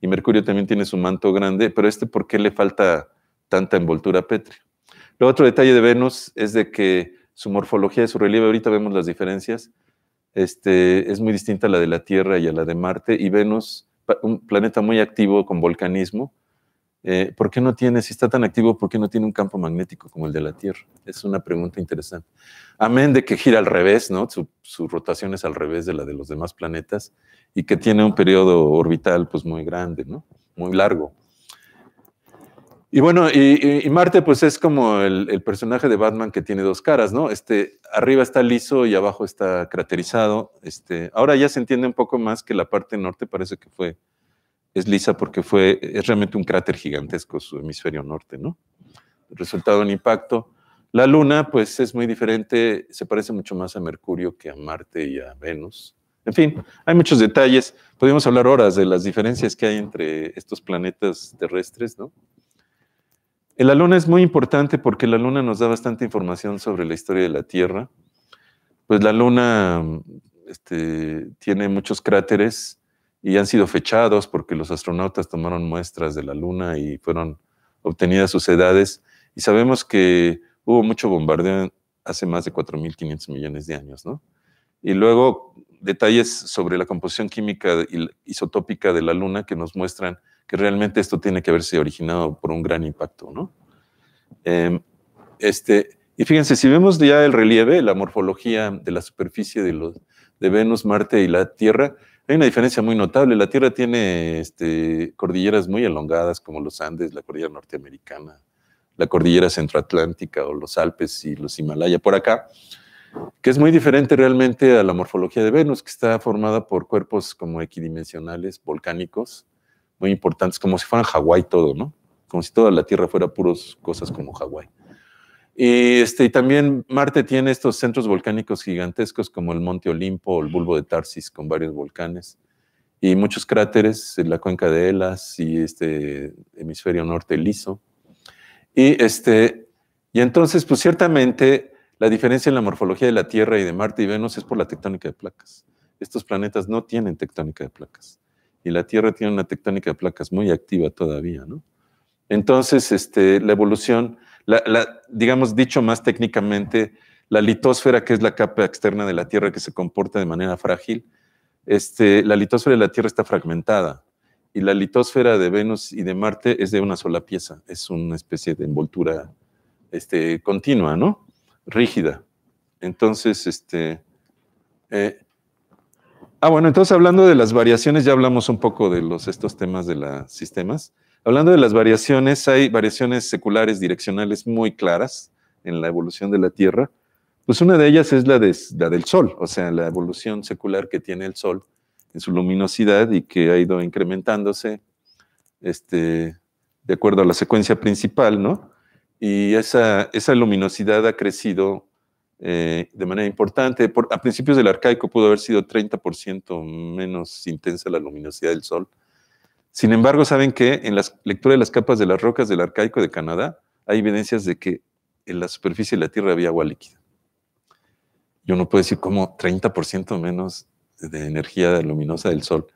Speaker 2: Y Mercurio también tiene su manto grande, pero este, ¿por qué le falta tanta envoltura pétrea? Lo otro detalle de Venus es de que su morfología su relieve, ahorita vemos las diferencias, este, es muy distinta a la de la Tierra y a la de Marte, y Venus, un planeta muy activo con volcanismo, eh, ¿por qué no tiene, si está tan activo, por qué no tiene un campo magnético como el de la Tierra? Es una pregunta interesante. Amén de que gira al revés, ¿no? Su, rotación es al revés de la de los demás planetas y que tiene un periodo orbital pues muy grande, ¿no? Muy largo. Y bueno, y, Marte pues es como el, personaje de Batman que tiene dos caras, ¿no? Este, arriba está liso y abajo está craterizado. Este, ahora ya se entiende un poco más que la parte norte parece que fue, es lisa porque fue, es realmente un cráter gigantesco su hemisferio norte, ¿no? Resultado en impacto. La Luna pues es muy diferente, se parece mucho más a Mercurio que a Marte y a Venus. En fin, hay muchos detalles. Podríamos hablar horas de las diferencias que hay entre estos planetas terrestres, ¿no? la luna es muy importante porque la luna nos da bastante información sobre la historia de la Tierra. Pues la luna este, tiene muchos cráteres y han sido fechados porque los astronautas tomaron muestras de la luna y fueron obtenidas sus edades. Y sabemos que hubo mucho bombardeo hace más de 4.500 millones de años, ¿no? Y luego detalles sobre la composición química isotópica de la Luna que nos muestran que realmente esto tiene que haberse originado por un gran impacto, ¿no? Em, este, y fíjense, si vemos ya el relieve, la morfología de la superficie de, los, de Venus, Marte y la Tierra, hay una diferencia muy notable. La Tierra tiene este, cordilleras muy elongadas como los Andes, la cordillera norteamericana, la cordillera centroatlántica o los Alpes y los Himalaya por acá, que es muy diferente realmente a la morfología de Venus, que está formada por cuerpos como equidimensionales, volcánicos, muy importantes, como si fueran Hawái todo, ¿no? Como si toda la Tierra fuera puros cosas como Hawái. Y, este, y también Marte tiene estos centros volcánicos gigantescos como el Monte Olimpo o el Bulbo de Tarsis con varios volcanes y muchos cráteres en la cuenca de Elas y este hemisferio norte liso. Y, este, y entonces, pues ciertamente la diferencia en la morfología de la Tierra y de Marte y Venus es por la tectónica de placas. Estos planetas no tienen tectónica de placas y la Tierra tiene una tectónica de placas muy activa todavía, ¿no? Entonces, este, la evolución, digamos, dicho más técnicamente, la litosfera, que es la capa externa de la Tierra que se comporta de manera frágil, este, la litosfera de la Tierra está fragmentada y la litosfera de Venus y de Marte es de una sola pieza, es una especie de envoltura este, continua, ¿no? Rígida. Entonces, este, eh, Ah, bueno, entonces hablando de las variaciones, ya hablamos un poco de los, estos temas de los sistemas. Hablando de las variaciones, hay variaciones seculares direccionales muy claras en la evolución de la Tierra. Pues una de ellas es la, de, la del Sol, o sea, la evolución secular que tiene el Sol en su luminosidad y que ha ido incrementándose este, de acuerdo a la secuencia principal, ¿no? Y esa, esa luminosidad ha crecido eh, de manera importante. a principios del arcaico pudo haber sido 30% menos intensa la luminosidad del Sol. Sin embargo, saben que en la lectura de las capas de las rocas del arcaico de Canadá hay evidencias de que en la superficie de la Tierra había agua líquida. Yo no puedo decir como 30% menos de energía luminosa del Sol.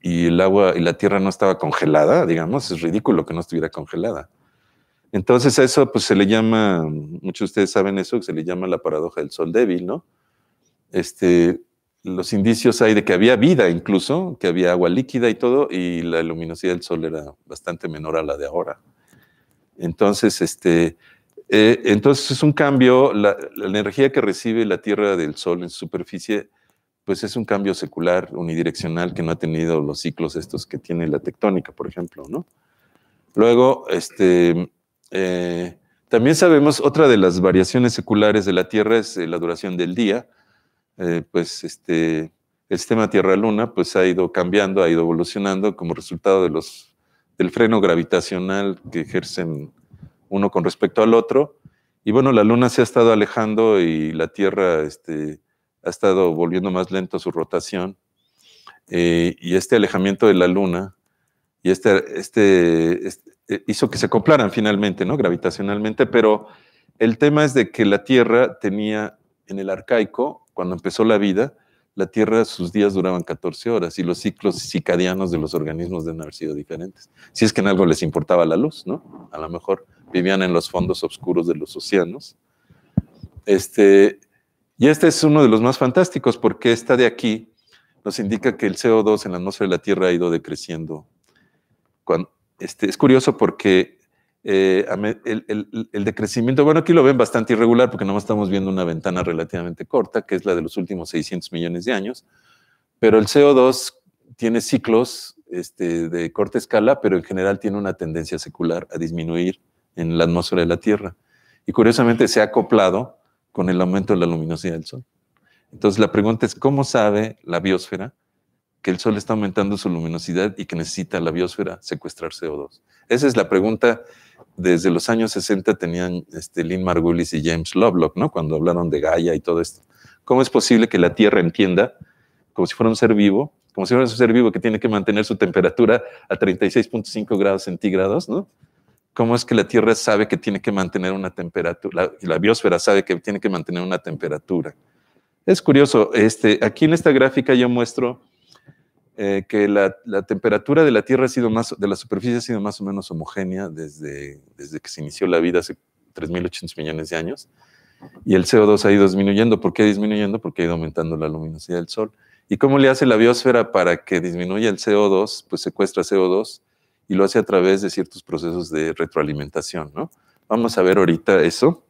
Speaker 2: y el agua y la Tierra no estaba congelada, digamos, es ridículo que no estuviera congelada. Entonces a eso pues se le llama, muchos de ustedes saben eso, que se le llama la paradoja del sol débil, ¿no? Este, los indicios hay de que había vida incluso, que había agua líquida y todo, y la luminosidad del sol era bastante menor a la de ahora. Entonces, este, eh, entonces es un cambio, la, energía que recibe la Tierra del Sol en su superficie, pues es un cambio secular, unidireccional, que no ha tenido los ciclos estos que tiene la tectónica, por ejemplo, ¿no? Luego, este, eh, también sabemos otra de las variaciones seculares de la Tierra es eh, la duración del día. Eh, pues este, el sistema Tierra-Luna pues ha ido cambiando, ha ido evolucionando como resultado de los, del freno gravitacional que ejercen uno con respecto al otro. Y bueno, la Luna se ha estado alejando y la Tierra este, ha estado volviendo más lento su rotación. y este alejamiento de la Luna y este, este, este eh, hizo que se acoplaran finalmente, ¿no? Gravitacionalmente, pero el tema es de que la Tierra tenía en el arcaico, cuando empezó la vida, la Tierra, sus días duraban 14 horas y los ciclos circadianos de los organismos deben haber sido diferentes. Si es que en algo les importaba la luz, ¿no? A lo mejor vivían en los fondos oscuros de los océanos. Este, y este es uno de los más fantásticos porque esta de aquí nos indica que el CO2 en la atmósfera de la Tierra ha ido decreciendo este, es curioso porque eh, el, decrecimiento, bueno, aquí lo ven bastante irregular porque nomás estamos viendo una ventana relativamente corta, que es la de los últimos 600 millones de años, pero el CO2 tiene ciclos este, de corta escala, pero en general tiene una tendencia secular a disminuir en la atmósfera de la Tierra. Y curiosamente se ha acoplado con el aumento de la luminosidad del Sol. Entonces la pregunta es, ¿cómo sabe la biosfera? que el Sol está aumentando su luminosidad y que necesita la biosfera secuestrar CO2? Esa es la pregunta. Desde los años 60 tenían este, Lynn Margulis y James Lovelock, ¿no? Cuando hablaron de Gaia y todo esto. ¿Cómo es posible que la Tierra entienda, como si fuera un ser vivo, como si fuera un ser vivo que tiene que mantener su temperatura a 36.5 grados centígrados, ¿no? ¿Cómo es que la Tierra sabe que tiene que mantener una temperatura, la, la biosfera sabe que tiene que mantener una temperatura? Es curioso, este, aquí en esta gráfica yo muestro eh, que la, temperatura de la Tierra ha sido más, de la superficie ha sido más o menos homogénea desde, desde que se inició la vida hace 3.800 millones de años. Y el CO2 ha ido disminuyendo. ¿Por qué disminuyendo? Porque ha ido aumentando la luminosidad del Sol. ¿Y cómo le hace la biosfera para que disminuya el CO2? Pues secuestra CO2 y lo hace a través de ciertos procesos de retroalimentación, ¿no? Vamos a ver ahorita eso.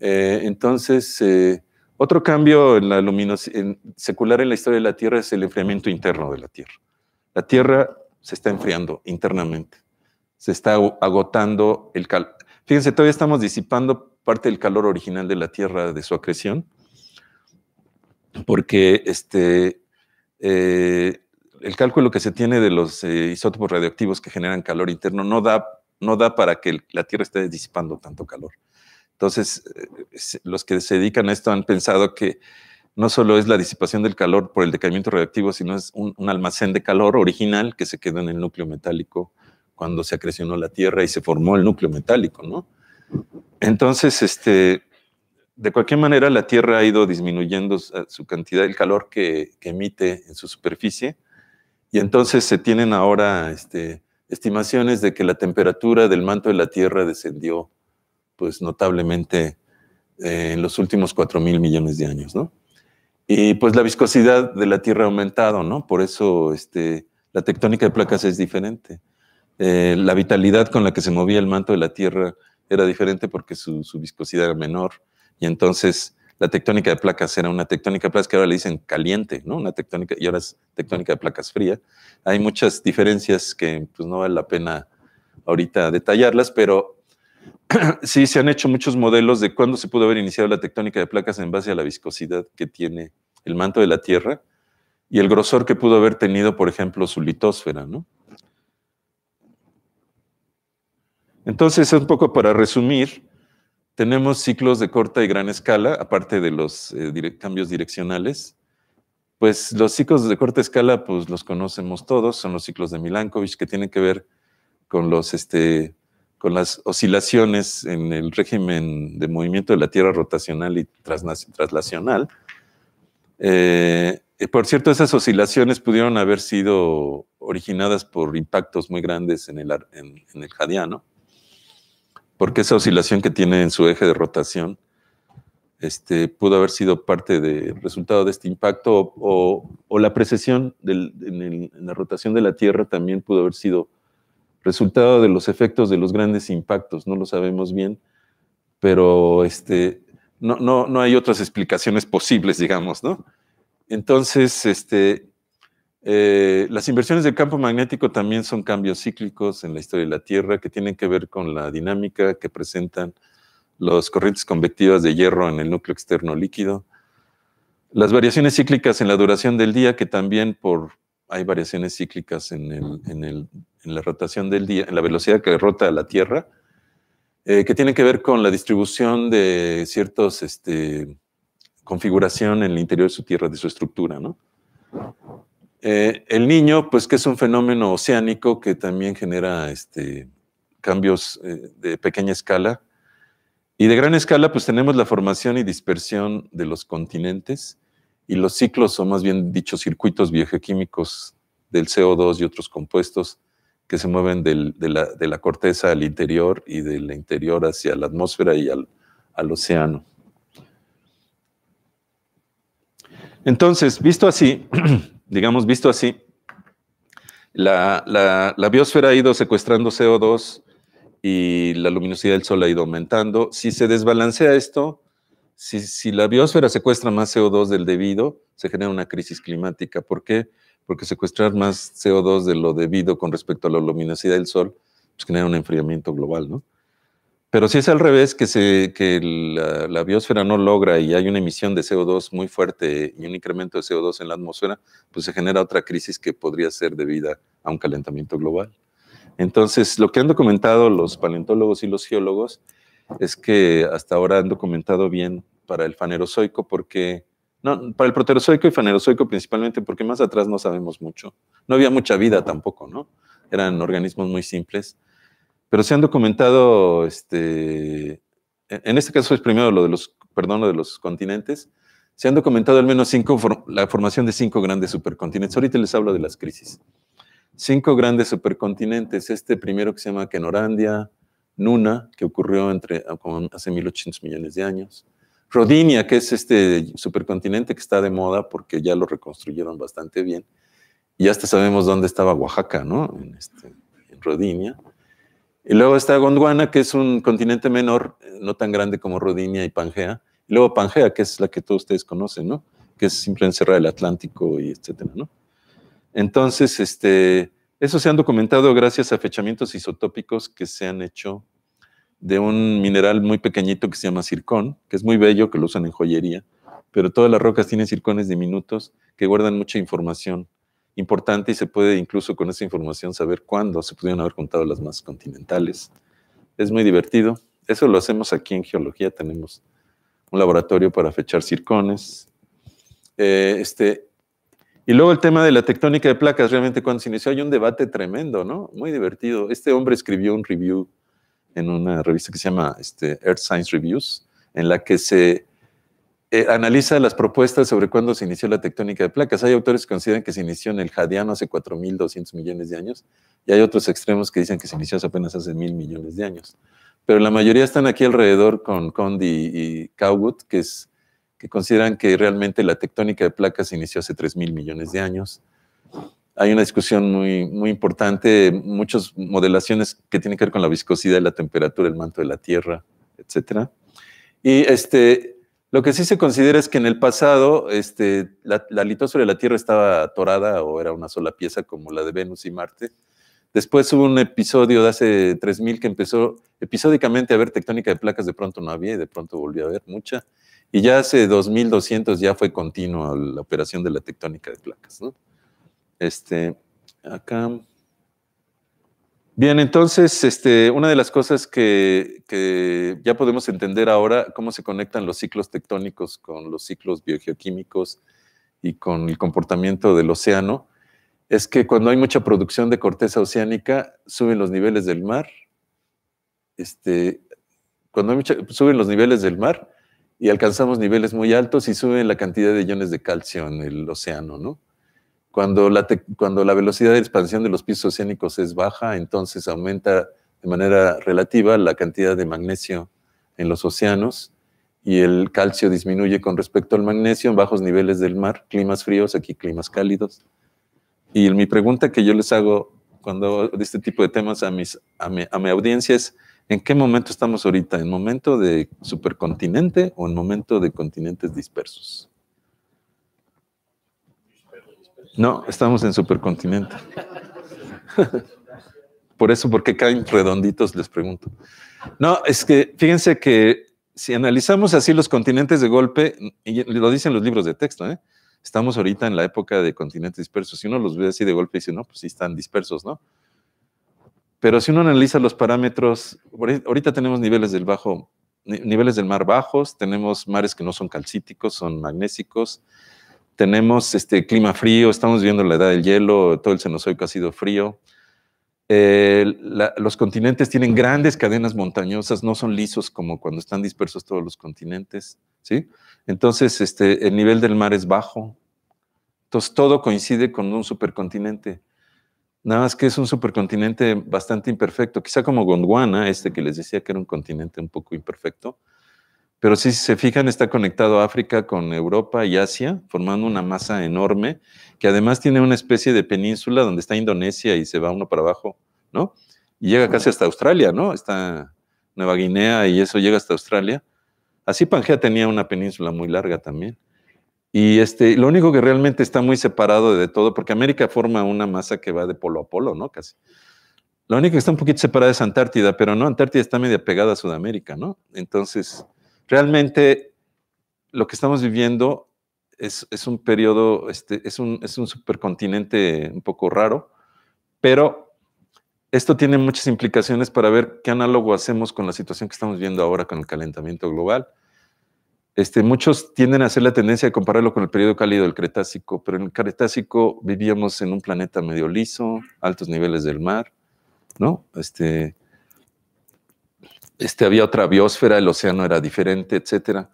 Speaker 2: Eh, entonces, eh, otro cambio en la secular en la historia de la Tierra es el enfriamiento interno de la Tierra. La Tierra se está enfriando internamente, se está agotando el calor. Fíjense, todavía estamos disipando parte del calor original de la Tierra de su acreción, porque este, eh, el cálculo que se tiene de los eh, isótopos radioactivos que generan calor interno no da, no da para que la Tierra esté disipando tanto calor. Entonces, eh, los que se dedican a esto han pensado que no solo es la disipación del calor por el decaimiento reactivo, sino es un, almacén de calor original que se quedó en el núcleo metálico cuando se acrecionó la Tierra y se formó el núcleo metálico, ¿no? Entonces, este, de cualquier manera, la Tierra ha ido disminuyendo su cantidad del calor que, emite en su superficie y entonces se tienen ahora este, estimaciones de que la temperatura del manto de la Tierra descendió pues notablemente eh, en los últimos 4 mil millones de años, ¿no? Y pues la viscosidad de la Tierra ha aumentado, ¿no? Por eso este, la tectónica de placas es diferente. Eh, la vitalidad con la que se movía el manto de la Tierra era diferente porque su, viscosidad era menor. Y entonces la tectónica de placas era una tectónica de placas que ahora le dicen caliente, ¿no? Una tectónica, y ahora es tectónica de placas fría. Hay muchas diferencias que pues no vale la pena ahorita detallarlas, pero sí, se han hecho muchos modelos de cuándo se pudo haber iniciado la tectónica de placas en base a la viscosidad que tiene el manto de la Tierra y el grosor que pudo haber tenido, por ejemplo, su litósfera, ¿no? Entonces, un poco para resumir, tenemos ciclos de corta y gran escala, aparte de los eh, cambios direccionales. Pues los ciclos de corta escala, pues los conocemos todos, son los ciclos de Milankovitch, que tienen que ver con los este, con las oscilaciones en el régimen de movimiento de la Tierra rotacional y traslacional. Eh, por cierto, esas oscilaciones pudieron haber sido originadas por impactos muy grandes en el, en, porque esa oscilación que tiene en su eje de rotación este, pudo haber sido parte del resultado de este impacto o, la precesión en la rotación de la Tierra también pudo haber sido resultado de los efectos de los grandes impactos, no lo sabemos bien, pero este, no, no, no hay otras explicaciones posibles, digamos, ¿no? Entonces, este, eh, las inversiones del campo magnético también son cambios cíclicos en la historia de la Tierra que tienen que ver con la dinámica que presentan las corrientes convectivas de hierro en el núcleo externo líquido, las variaciones cíclicas en la duración del día, que también por, hay variaciones cíclicas en el en la rotación del día, en la velocidad que rota la Tierra, eh, que tiene que ver con la distribución de ciertos este, configuración en el interior de su Tierra, de su estructura, eh, el niño, pues que es un fenómeno oceánico que también genera este, cambios eh, de pequeña escala. Y de gran escala, pues tenemos la formación y dispersión de los continentes y los ciclos, o más bien dichos circuitos biogeoquímicos del CO2 y otros compuestos que se mueven de, la, corteza al interior y del interior hacia la atmósfera y al, océano. Entonces, visto así, digamos, visto así, la, biosfera ha ido secuestrando CO2 y la luminosidad del Sol ha ido aumentando. Si se desbalancea esto, si, la biosfera secuestra más CO2 del debido, se genera una crisis climática. ¿Por qué? porque secuestrar más CO2 de lo debido con respecto a la luminosidad del Sol pues genera un enfriamiento global, ¿no? Pero si es al revés, que, se, que la, la, biosfera no logra y hay una emisión de CO2 muy fuerte y un incremento de CO2 en la atmósfera, pues se genera otra crisis que podría ser debida a un calentamiento global. Entonces, lo que han documentado los paleontólogos y los geólogos es que hasta ahora han documentado bien para el fanerozoico porque para el proterozoico y fanerozoico principalmente, porque más atrás no sabemos mucho. No había mucha vida tampoco, ¿no? Eran organismos muy simples. Pero se han documentado, este, e-, en este caso es primero lo de los, perdón, lo de los continentes, se han documentado al menos cinco, la formación de cinco grandes supercontinentes. Ahorita les hablo de las crisis. Cinco grandes supercontinentes. Este primero que se llama Kenorandia, Nuna, que ocurrió entre, ah, hace 1800 millones de años. Rodinia, que es este supercontinente que está de moda porque ya lo reconstruyeron bastante bien. Y hasta sabemos dónde estaba Oaxaca, ¿no? En, este, Rodinia. Y luego está Gondwana, que es un continente menor, eh, no tan grande como Rodinia y Pangea. Y luego Pangea, que es la que todos ustedes conocen, ¿no? Que es simplemente cerrar el Atlántico y etcétera, ¿no? Entonces, este, eso se han documentado gracias a fechamientos isotópicos que se han hecho de un mineral muy pequeñito que se llama circón, que es muy bello, que lo usan en joyería, pero todas las rocas tienen circones diminutos que guardan mucha información importante y se puede incluso con esa información saber cuándo se pudieron haber contado las masas continentales. Es muy divertido. Eso lo hacemos aquí en geología. Tenemos un laboratorio para fechar circones. Eh, este, y luego el tema de la tectónica de placas, realmente cuando se inició hay un debate tremendo, ¿no? Muy divertido. Este hombre escribió un review en una revista que se llama este, Earth Science Reviews, en la que se eh, analiza las propuestas sobre cuándo se inició la tectónica de placas. Hay autores que consideran que se inició en el Jadiano hace 4.200 millones de años y hay otros extremos que dicen que se inició apenas hace 1.000 millones de años. Pero la mayoría están aquí alrededor con Condi y Cowwood, que, es, que consideran que realmente la tectónica de placas se inició hace 3.000 millones de años hay una discusión muy, muy importante, muchas modelaciones que tienen que ver con la viscosidad, la temperatura, el manto de la Tierra, etc. Y este, lo que sí se considera es que en el pasado este, la, la litosfera de la Tierra estaba atorada o era una sola pieza como la de Venus y Marte. Después hubo un episodio de hace 3000 que empezó episódicamente a haber tectónica de placas, de pronto no había y de pronto volvió a haber mucha. Y ya hace 2200 ya fue continua la operación de la tectónica de placas. ¿no? Este, acá. Bien, entonces, este, una de las cosas que, ya podemos entender ahora, cómo se conectan los ciclos tectónicos con los ciclos biogeoquímicos y con el comportamiento del océano, es que cuando hay mucha producción de corteza oceánica, suben los niveles del mar, este, cuando suben los niveles del mar y alcanzamos niveles muy altos y suben la cantidad de iones de calcio en el océano, ¿no? Cuando la, velocidad de expansión de los pisos oceánicos es baja, entonces aumenta de manera relativa la cantidad de magnesio en los océanos y el calcio disminuye con respecto al magnesio en bajos niveles del mar, climas fríos, aquí climas cálidos. Y mi pregunta que yo les hago cuando de este tipo de temas a, mis, a mi audiencia es, ¿en qué momento estamos ahorita? ¿En momento de supercontinente o en momento de continentes dispersos? No, estamos en supercontinente. Por eso, porque caen redonditos? Les pregunto. No, es que fíjense que si analizamos así los continentes de golpe, y lo dicen los libros de texto, ¿eh? estamos ahorita en la época de continentes dispersos. Si uno los ve así de golpe, dice, no, pues sí están dispersos, ¿no? Pero si uno analiza los parámetros, ahorita tenemos niveles del bajo, niveles del mar bajos, tenemos mares que no son calcíticos, son magnésicos, tenemos este clima frío, estamos viviendo la edad del hielo, todo el Cenozoico ha sido frío. Eh, los continentes tienen grandes cadenas montañosas, no son lisos como cuando están dispersos todos los continentes, ¿sí? Entonces, este, el nivel del mar es bajo. Entonces, todo coincide con un supercontinente. Nada más que es un supercontinente bastante imperfecto, quizá como Gondwana, este que les decía que era un continente un poco imperfecto, pero si se fijan, está conectado África con Europa y Asia, formando una masa enorme, que además tiene una especie de península donde está Indonesia y se va uno para abajo, ¿no? Y llega casi hasta Australia, ¿no? Está Nueva Guinea y eso llega hasta Australia. Así Pangea tenía una península muy larga también. Y este, lo único que realmente está muy separado de todo, porque América forma una masa que va de polo a polo, ¿no? Casi. Lo único que está un poquito separado es Antártida, pero no, Antártida está media pegada a Sudamérica, ¿no? Entonces, realmente lo que estamos viviendo es, un periodo, este, es, un, supercontinente un poco raro, pero esto tiene muchas implicaciones para ver qué análogo hacemos con la situación que estamos viendo ahora con el calentamiento global. Este, muchos tienden a hacer la tendencia de compararlo con el periodo cálido del Cretácico, pero en el Cretácico vivíamos en un planeta medio liso, altos niveles del mar, ¿no? Este, este, había otra biosfera, el océano era diferente, etc.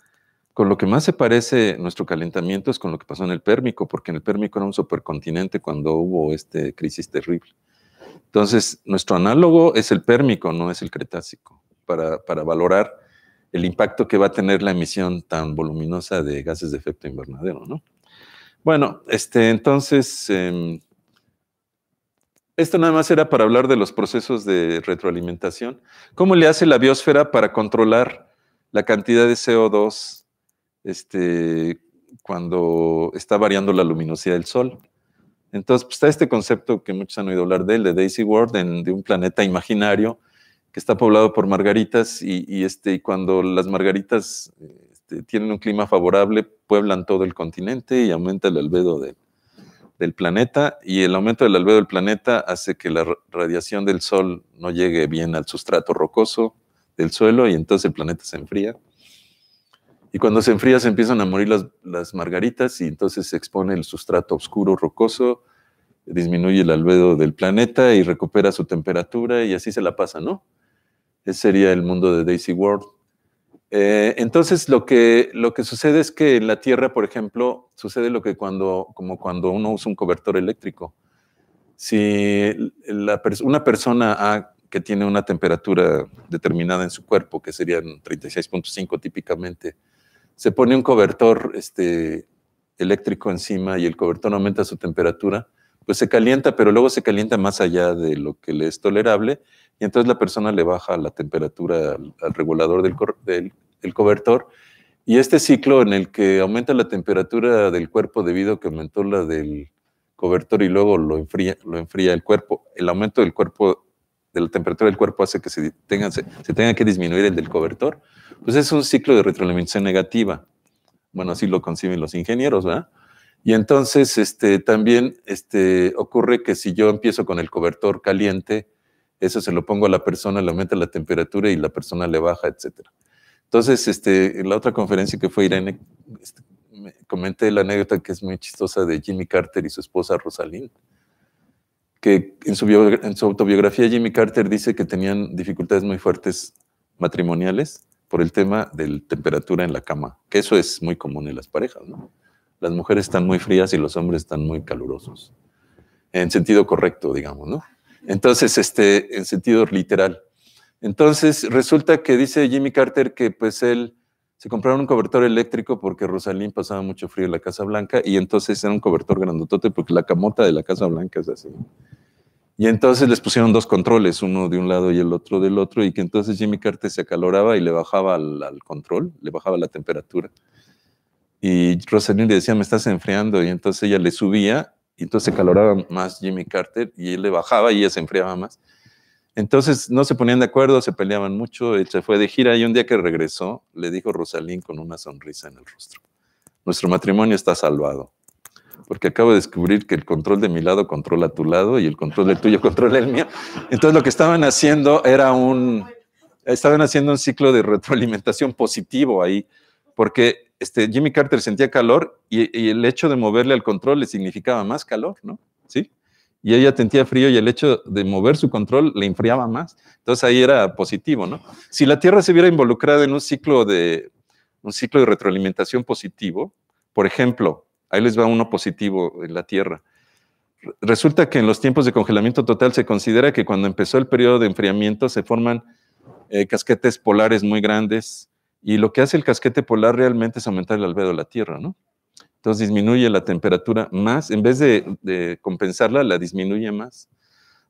Speaker 2: Con lo que más se parece nuestro calentamiento es con lo que pasó en el Pérmico, porque en el Pérmico era un supercontinente cuando hubo esta crisis terrible. Entonces, nuestro análogo es el Pérmico, no es el Cretácico, para, para valorar el impacto que va a tener la emisión tan voluminosa de gases de efecto invernadero, ¿no? Bueno, este, entonces, em, esto nada más era para hablar de los procesos de retroalimentación. ¿Cómo le hace la biosfera para controlar la cantidad de CO2 este, cuando está variando la luminosidad del Sol? Entonces, pues, está este concepto que muchos han oído hablar de él, de Daisy Ward, de un planeta imaginario que está poblado por margaritas y, este, cuando las margaritas este, tienen un clima favorable, pueblan todo el continente y aumenta el albedo de, del planeta y el aumento del albedo del planeta hace que la radiación del Sol no llegue bien al sustrato rocoso del suelo y entonces el planeta se enfría. Y cuando se enfría se empiezan a morir las, las margaritas y entonces se expone el sustrato oscuro rocoso, disminuye el albedo del planeta y recupera su temperatura y así se la pasa, ¿no? Ese sería el mundo de Daisy World. Eh, entonces, lo que, lo que sucede es que en la Tierra, por ejemplo, sucede lo que cuando, como cuando uno usa un cobertor eléctrico. Si una persona que tiene una temperatura determinada en su cuerpo, que serían 36.5 típicamente, se pone un cobertor este, eléctrico encima y el cobertor aumenta su temperatura, pues se calienta, pero luego se calienta más allá de lo que le es tolerable y entonces la persona le baja la temperatura al, regulador del, del, el cobertor. Y este ciclo en el que aumenta la temperatura del cuerpo debido a que aumentó la del cobertor y luego lo enfría, lo enfría el cuerpo, el aumento del cuerpo, de la temperatura del cuerpo hace que se tenga, se, que disminuir el del cobertor, pues es un ciclo de retroalimentación negativa. Bueno, así lo conciben los ingenieros, ¿verdad? Y entonces este, también este, ocurre que si yo empiezo con el cobertor caliente, eso se lo pongo a la persona, le aumenta la temperatura y la persona le baja, etcétera. Entonces, este, en la otra conferencia que fue Irene, este, comenté la anécdota que es muy chistosa de Jimmy Carter y su esposa Rosalind, que en su, en su autobiografía Jimmy Carter dice que tenían dificultades muy fuertes matrimoniales por el tema de la temperatura en la cama, que eso es muy común en las parejas, ¿no? Las mujeres están muy frías y los hombres están muy calurosos, en sentido correcto, digamos, ¿no? Entonces, este, en sentido literal. Entonces resulta que dice Jimmy Carter que pues él se compraron un cobertor eléctrico porque Rosalín pasaba mucho frío en la Casa Blanca y entonces era un cobertor grandotote porque la camota de la Casa Blanca es así. Y entonces les pusieron dos controles, uno de un lado y el otro del otro, y que entonces Jimmy Carter se acaloraba y le bajaba al, control, le bajaba la temperatura. Y Rosalind le decía, me estás enfriando, y entonces ella le subía, y entonces se caloraba más Jimmy Carter, y él le bajaba y ella se enfriaba más. Entonces no se ponían de acuerdo, se peleaban mucho, él se fue de gira y un día que regresó le dijo Rosalín con una sonrisa en el rostro, nuestro matrimonio está salvado, porque acabo de descubrir que el control de mi lado controla tu lado y el control del tuyo controla el mío. Entonces lo que estaban haciendo era un, estaban haciendo un ciclo de retroalimentación positivo ahí, porque este, Jimmy Carter sentía calor y, y el hecho de moverle al control le significaba más calor, ¿no? Sí y ella sentía frío y el hecho de mover su control le enfriaba más. Entonces ahí era positivo, ¿no? Si la Tierra se hubiera involucrada en un ciclo de, un ciclo de retroalimentación positivo, por ejemplo, ahí les va uno positivo en la Tierra. Resulta que en los tiempos de congelamiento total se considera que cuando empezó el periodo de enfriamiento se forman eh, casquetes polares muy grandes y lo que hace el casquete polar realmente es aumentar el albedo de la Tierra, ¿no? Entonces disminuye la temperatura más, en vez de, compensarla, la disminuye más,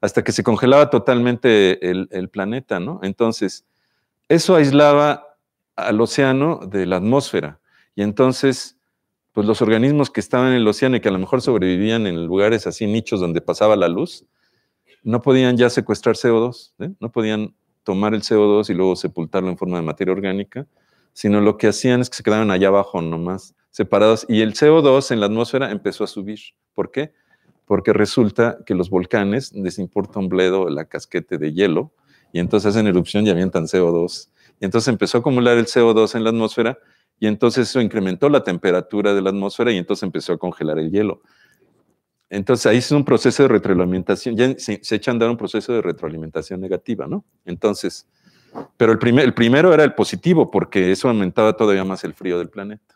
Speaker 2: hasta que se congelaba totalmente el, planeta, ¿no? Entonces, eso aislaba al océano de la atmósfera. Y entonces, pues los organismos que estaban en el océano y que a lo mejor sobrevivían en lugares así, nichos donde pasaba la luz, no podían ya secuestrar CO2, ¿eh? no podían tomar el CO2 y luego sepultarlo en forma de materia orgánica, sino lo que hacían es que se quedaban allá abajo nomás separados y el CO2 en la atmósfera empezó a subir. ¿Por qué? Porque resulta que los volcanes les importa un bledo la casquete de hielo y entonces hacen erupción y avientan CO2. Y entonces empezó a acumular el CO2 en la atmósfera y entonces eso incrementó la temperatura de la atmósfera y entonces empezó a congelar el hielo. Entonces ahí es un proceso de retroalimentación, ya se, echa a andar un proceso de retroalimentación negativa, ¿no? Entonces, pero el, el primero era el positivo porque eso aumentaba todavía más el frío del planeta.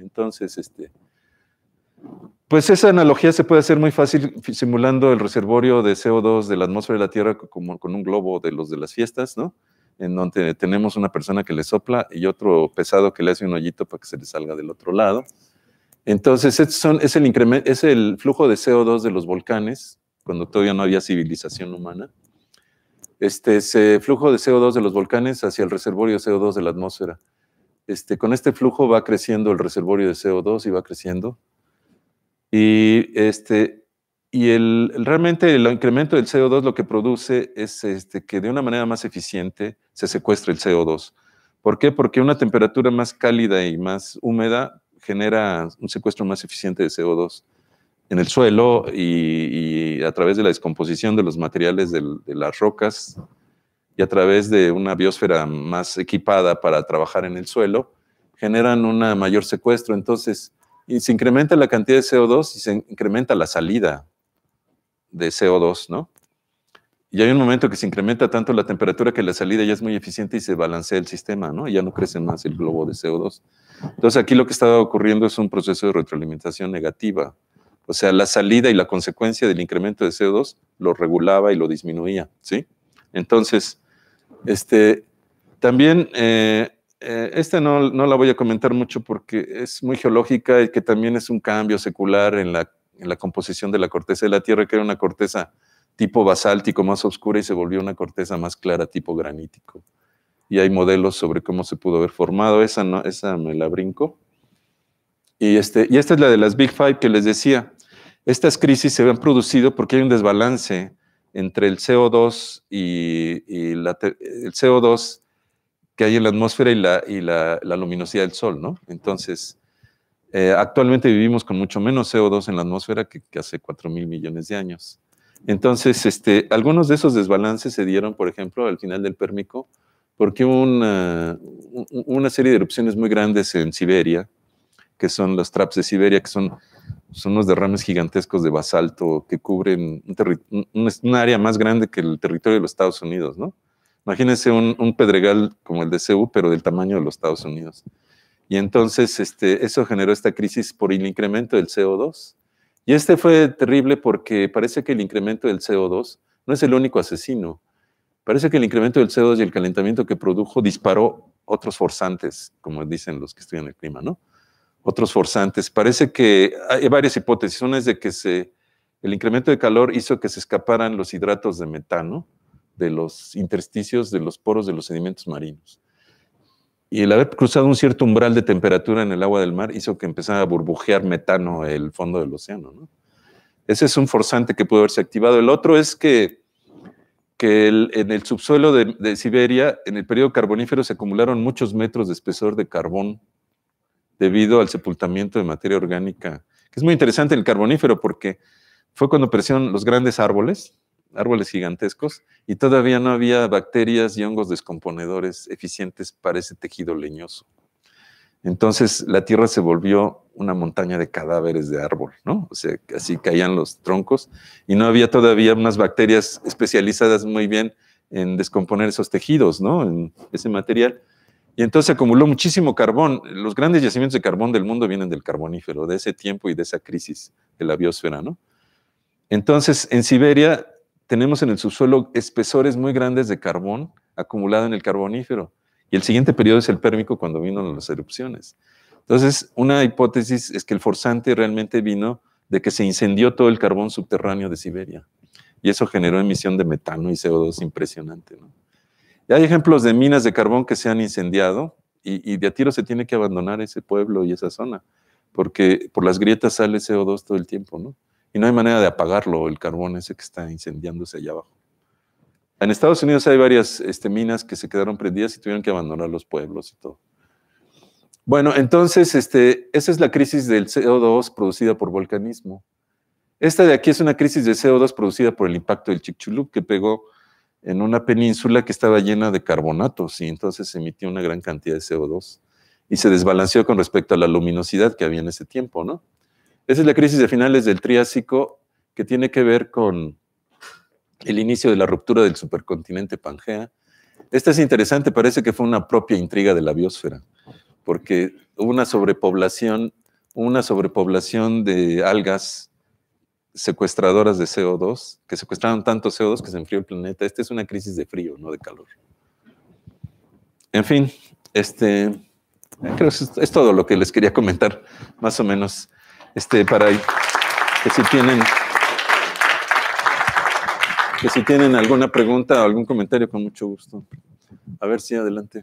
Speaker 2: Entonces, este, pues esa analogía se puede hacer muy fácil simulando el reservorio de CO2 de la atmósfera de la Tierra como con un globo de los de las fiestas, ¿no? En donde tenemos una persona que le sopla y otro pesado que le hace un hoyito para que se le salga del otro lado. Entonces, es, el es el flujo de CO2 de los volcanes, cuando todavía no había civilización humana. Este, ese flujo de CO2 de los volcanes hacia el reservorio de CO2 de la atmósfera. Este, con este flujo va creciendo el reservorio de CO2 y va creciendo. Y, este, y el, realmente el incremento del CO2 lo que produce es este, que de una manera más eficiente se secuestre el CO2. ¿Por qué? Porque una temperatura más cálida y más húmeda genera un secuestro más eficiente de CO2 en el suelo y, a través de la descomposición de los materiales de las rocas y a través de una biosfera más equipada para trabajar en el suelo, generan un mayor secuestro. Entonces, y se incrementa la cantidad de CO2 y se incrementa la salida de CO2, ¿no? Y hay un momento que se incrementa tanto la temperatura que la salida ya es muy eficiente y se balancea el sistema, ¿no? Y ya no crece más el globo de CO2. Entonces aquí lo que está ocurriendo es un proceso de retroalimentación negativa. O sea, la salida y la consecuencia del incremento de CO2 lo regulaba y lo disminuía, ¿sí? Entonces, este, también, eh, eh, esta no, la voy a comentar mucho porque es muy geológica y que también es un cambio secular en la, composición de la corteza de la Tierra, que era una corteza tipo basáltico más oscura y se volvió una corteza más clara tipo granítico. Y hay modelos sobre cómo se pudo haber formado, esa, no, esa me la brinco. Y, este, y esta es la de las Big Five que les decía. Estas crisis se han producido porque hay un desbalance entre el CO2 y, el CO2 que hay en la atmósfera y la, y la, luminosidad del sol, ¿no? Entonces, eh, actualmente vivimos con mucho menos CO2 en la atmósfera que, hace 4 mil millones de años. Entonces, este, algunos de esos desbalances se dieron, por ejemplo, al final del Pérmico, porque hubo una, una serie de erupciones muy grandes en Siberia, que son los traps de Siberia, que son son unos derrames gigantescos de basalto que cubren un, área más grande que el territorio de los Estados Unidos, ¿no? Imagínense un, pedregal como el de Ceú, pero del tamaño de los Estados Unidos. Y entonces este, eso generó esta crisis por el incremento del CO2. Y este fue terrible porque parece que el incremento del CO2 no es el único asesino. Parece que el incremento del CO2 y el calentamiento que produjo disparó otros forzantes, como dicen los que estudian el clima, ¿no? otros forzantes. Parece que hay varias hipótesis. Una es de que se, el incremento de calor hizo que se escaparan los hidratos de metano de los intersticios de los poros de los sedimentos marinos. Y el haber cruzado un cierto umbral de temperatura en el agua del mar hizo que empezara a burbujear metano el fondo del océano. Ese es un forzante que pudo haberse activado. El otro es que, que en el subsuelo de, de Siberia, en el periodo carbonífero, se acumularon muchos metros de espesor de carbón debido al sepultamiento de materia orgánica, que es muy interesante el carbonífero porque fue cuando aparecieron los grandes árboles, árboles gigantescos, y todavía no había bacterias y hongos descomponedores eficientes para ese tejido leñoso. Entonces la tierra se volvió una montaña de cadáveres de árbol, ¿no? O sea, así caían los troncos y no había todavía unas bacterias especializadas muy bien en descomponer esos tejidos, ¿no? En ese material. Y entonces acumuló muchísimo carbón. Los grandes yacimientos de carbón del mundo vienen del carbonífero, de ese tiempo y de esa crisis de la biosfera, ¿no? Entonces, en Siberia tenemos en el subsuelo espesores muy grandes de carbón acumulado en el carbonífero. Y el siguiente periodo es el pérmico cuando vino las erupciones. Entonces, una hipótesis es que el forzante realmente vino de que se incendió todo el carbón subterráneo de Siberia. Y eso generó emisión de metano y CO2 impresionante, ¿no? hay ejemplos de minas de carbón que se han incendiado y, de a tiro se tiene que abandonar ese pueblo y esa zona, porque por las grietas sale CO2 todo el tiempo, ¿no? Y no hay manera de apagarlo, el carbón ese que está incendiándose allá abajo. En Estados Unidos hay varias este, minas que se quedaron prendidas y tuvieron que abandonar los pueblos y todo. Bueno, entonces, este, esa es la crisis del CO2 producida por volcanismo. Esta de aquí es una crisis de CO2 producida por el impacto del Chicxulub que pegó en una península que estaba llena de carbonatos y entonces se emitía una gran cantidad de CO2 y se desbalanceó con respecto a la luminosidad que había en ese tiempo, ¿no? Esa es la crisis de finales del Triásico que tiene que ver con el inicio de la ruptura del supercontinente Pangea. Esta es interesante, parece que fue una propia intriga de la biosfera, porque hubo una sobrepoblación, una sobrepoblación de algas secuestradoras de CO2, que secuestraron tanto CO2 que se enfrió el planeta. Esta es una crisis de frío, no de calor. En fin, este, eh, creo que es todo lo que les quería comentar, más o menos, este, para que si tienen, que si tienen alguna pregunta o algún comentario, con mucho gusto. A ver, si adelante.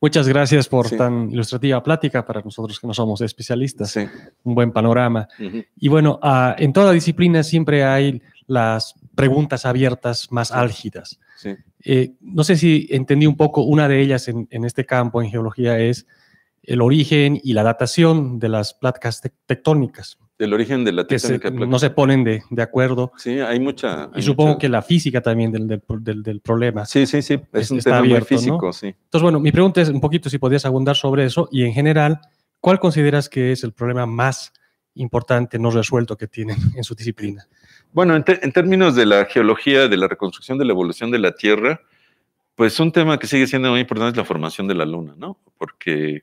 Speaker 3: Muchas gracias por tan ilustrativa plática para nosotros que no somos especialistas. Un buen panorama. Y bueno, ah, en toda disciplina siempre hay las preguntas abiertas más álgidas. Eh, no sé si entendí un poco, una de ellas en, en, este campo, en geología, es el origen y la datación de las placas tectónicas
Speaker 2: el origen de la que no se
Speaker 3: ponen de, acuerdo. Sí, hay mucha. y supongo que la física también del, del, problema. Sí,
Speaker 2: sí, sí, es un tema muy físico, sí.
Speaker 3: Entonces, bueno, mi pregunta es un poquito si podías abundar sobre eso y en general, ¿cuál consideras que es el problema más importante no resuelto que tienen en su
Speaker 2: disciplina? Bueno, en términos de la geología, de la reconstrucción de la evolución de la Tierra, pues un tema que sigue siendo muy importante es la formación de la Luna, ¿no? Porque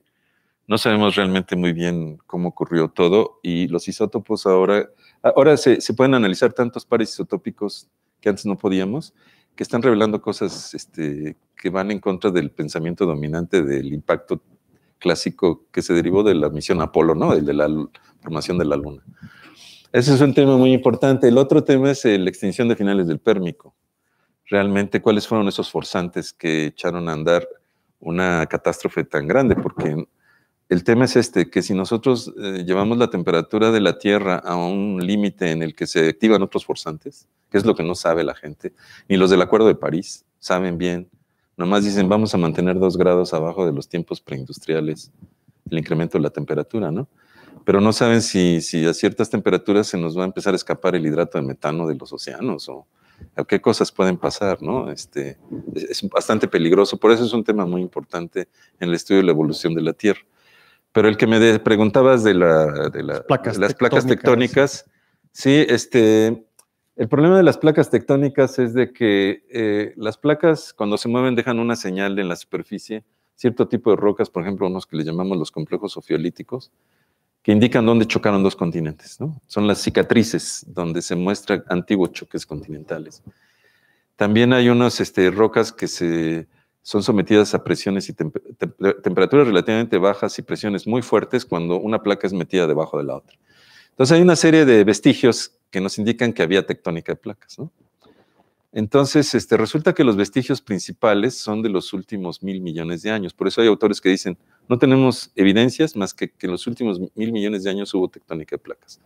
Speaker 2: no sabemos realmente muy bien cómo ocurrió todo y los isótopos ahora, ahora se, pueden analizar tantos pares isotópicos que antes no podíamos, que están revelando cosas este, que van en contra del pensamiento dominante del impacto clásico que se derivó de la misión Apolo, ¿no? El de la formación de la Luna. Ese es un tema muy importante. El otro tema es eh, la extinción de finales del pérmico. Realmente, ¿cuáles fueron esos forzantes que echaron a andar una catástrofe tan grande? Porque el tema es este, que si nosotros eh, llevamos la temperatura de la Tierra a un límite en el que se activan otros forzantes, que es lo que no sabe la gente, ni los del Acuerdo de París saben bien, nomás dicen vamos a mantener dos grados abajo de los tiempos preindustriales, el incremento de la temperatura, ¿no? Pero no saben si, si a ciertas temperaturas se nos va a empezar a escapar el hidrato de metano de los océanos o, qué cosas pueden pasar, ¿no? Este, es bastante peligroso, por eso es un tema muy importante en el estudio de la evolución de la Tierra. Pero el que me preguntabas de, las, placas tectónicas, sí, este, el problema de las placas tectónicas es de que eh, las placas cuando se mueven dejan una señal en la superficie, cierto tipo de rocas, por ejemplo, unos que le llamamos los complejos ofiolíticos, que indican dónde chocaron dos continentes. ¿no? Son las cicatrices donde se muestran antiguos choques continentales. También hay unas este, rocas que se son sometidas a presiones y temperaturas relativamente bajas y presiones muy fuertes cuando una placa es metida debajo de la otra. Entonces hay una serie de vestigios que nos indican que había tectónica de placas. Entonces, este, resulta que los vestigios principales son de los últimos mil millones de años. Por eso hay autores que dicen, no tenemos evidencias más que que en los últimos mil millones de años hubo tectónica de placas.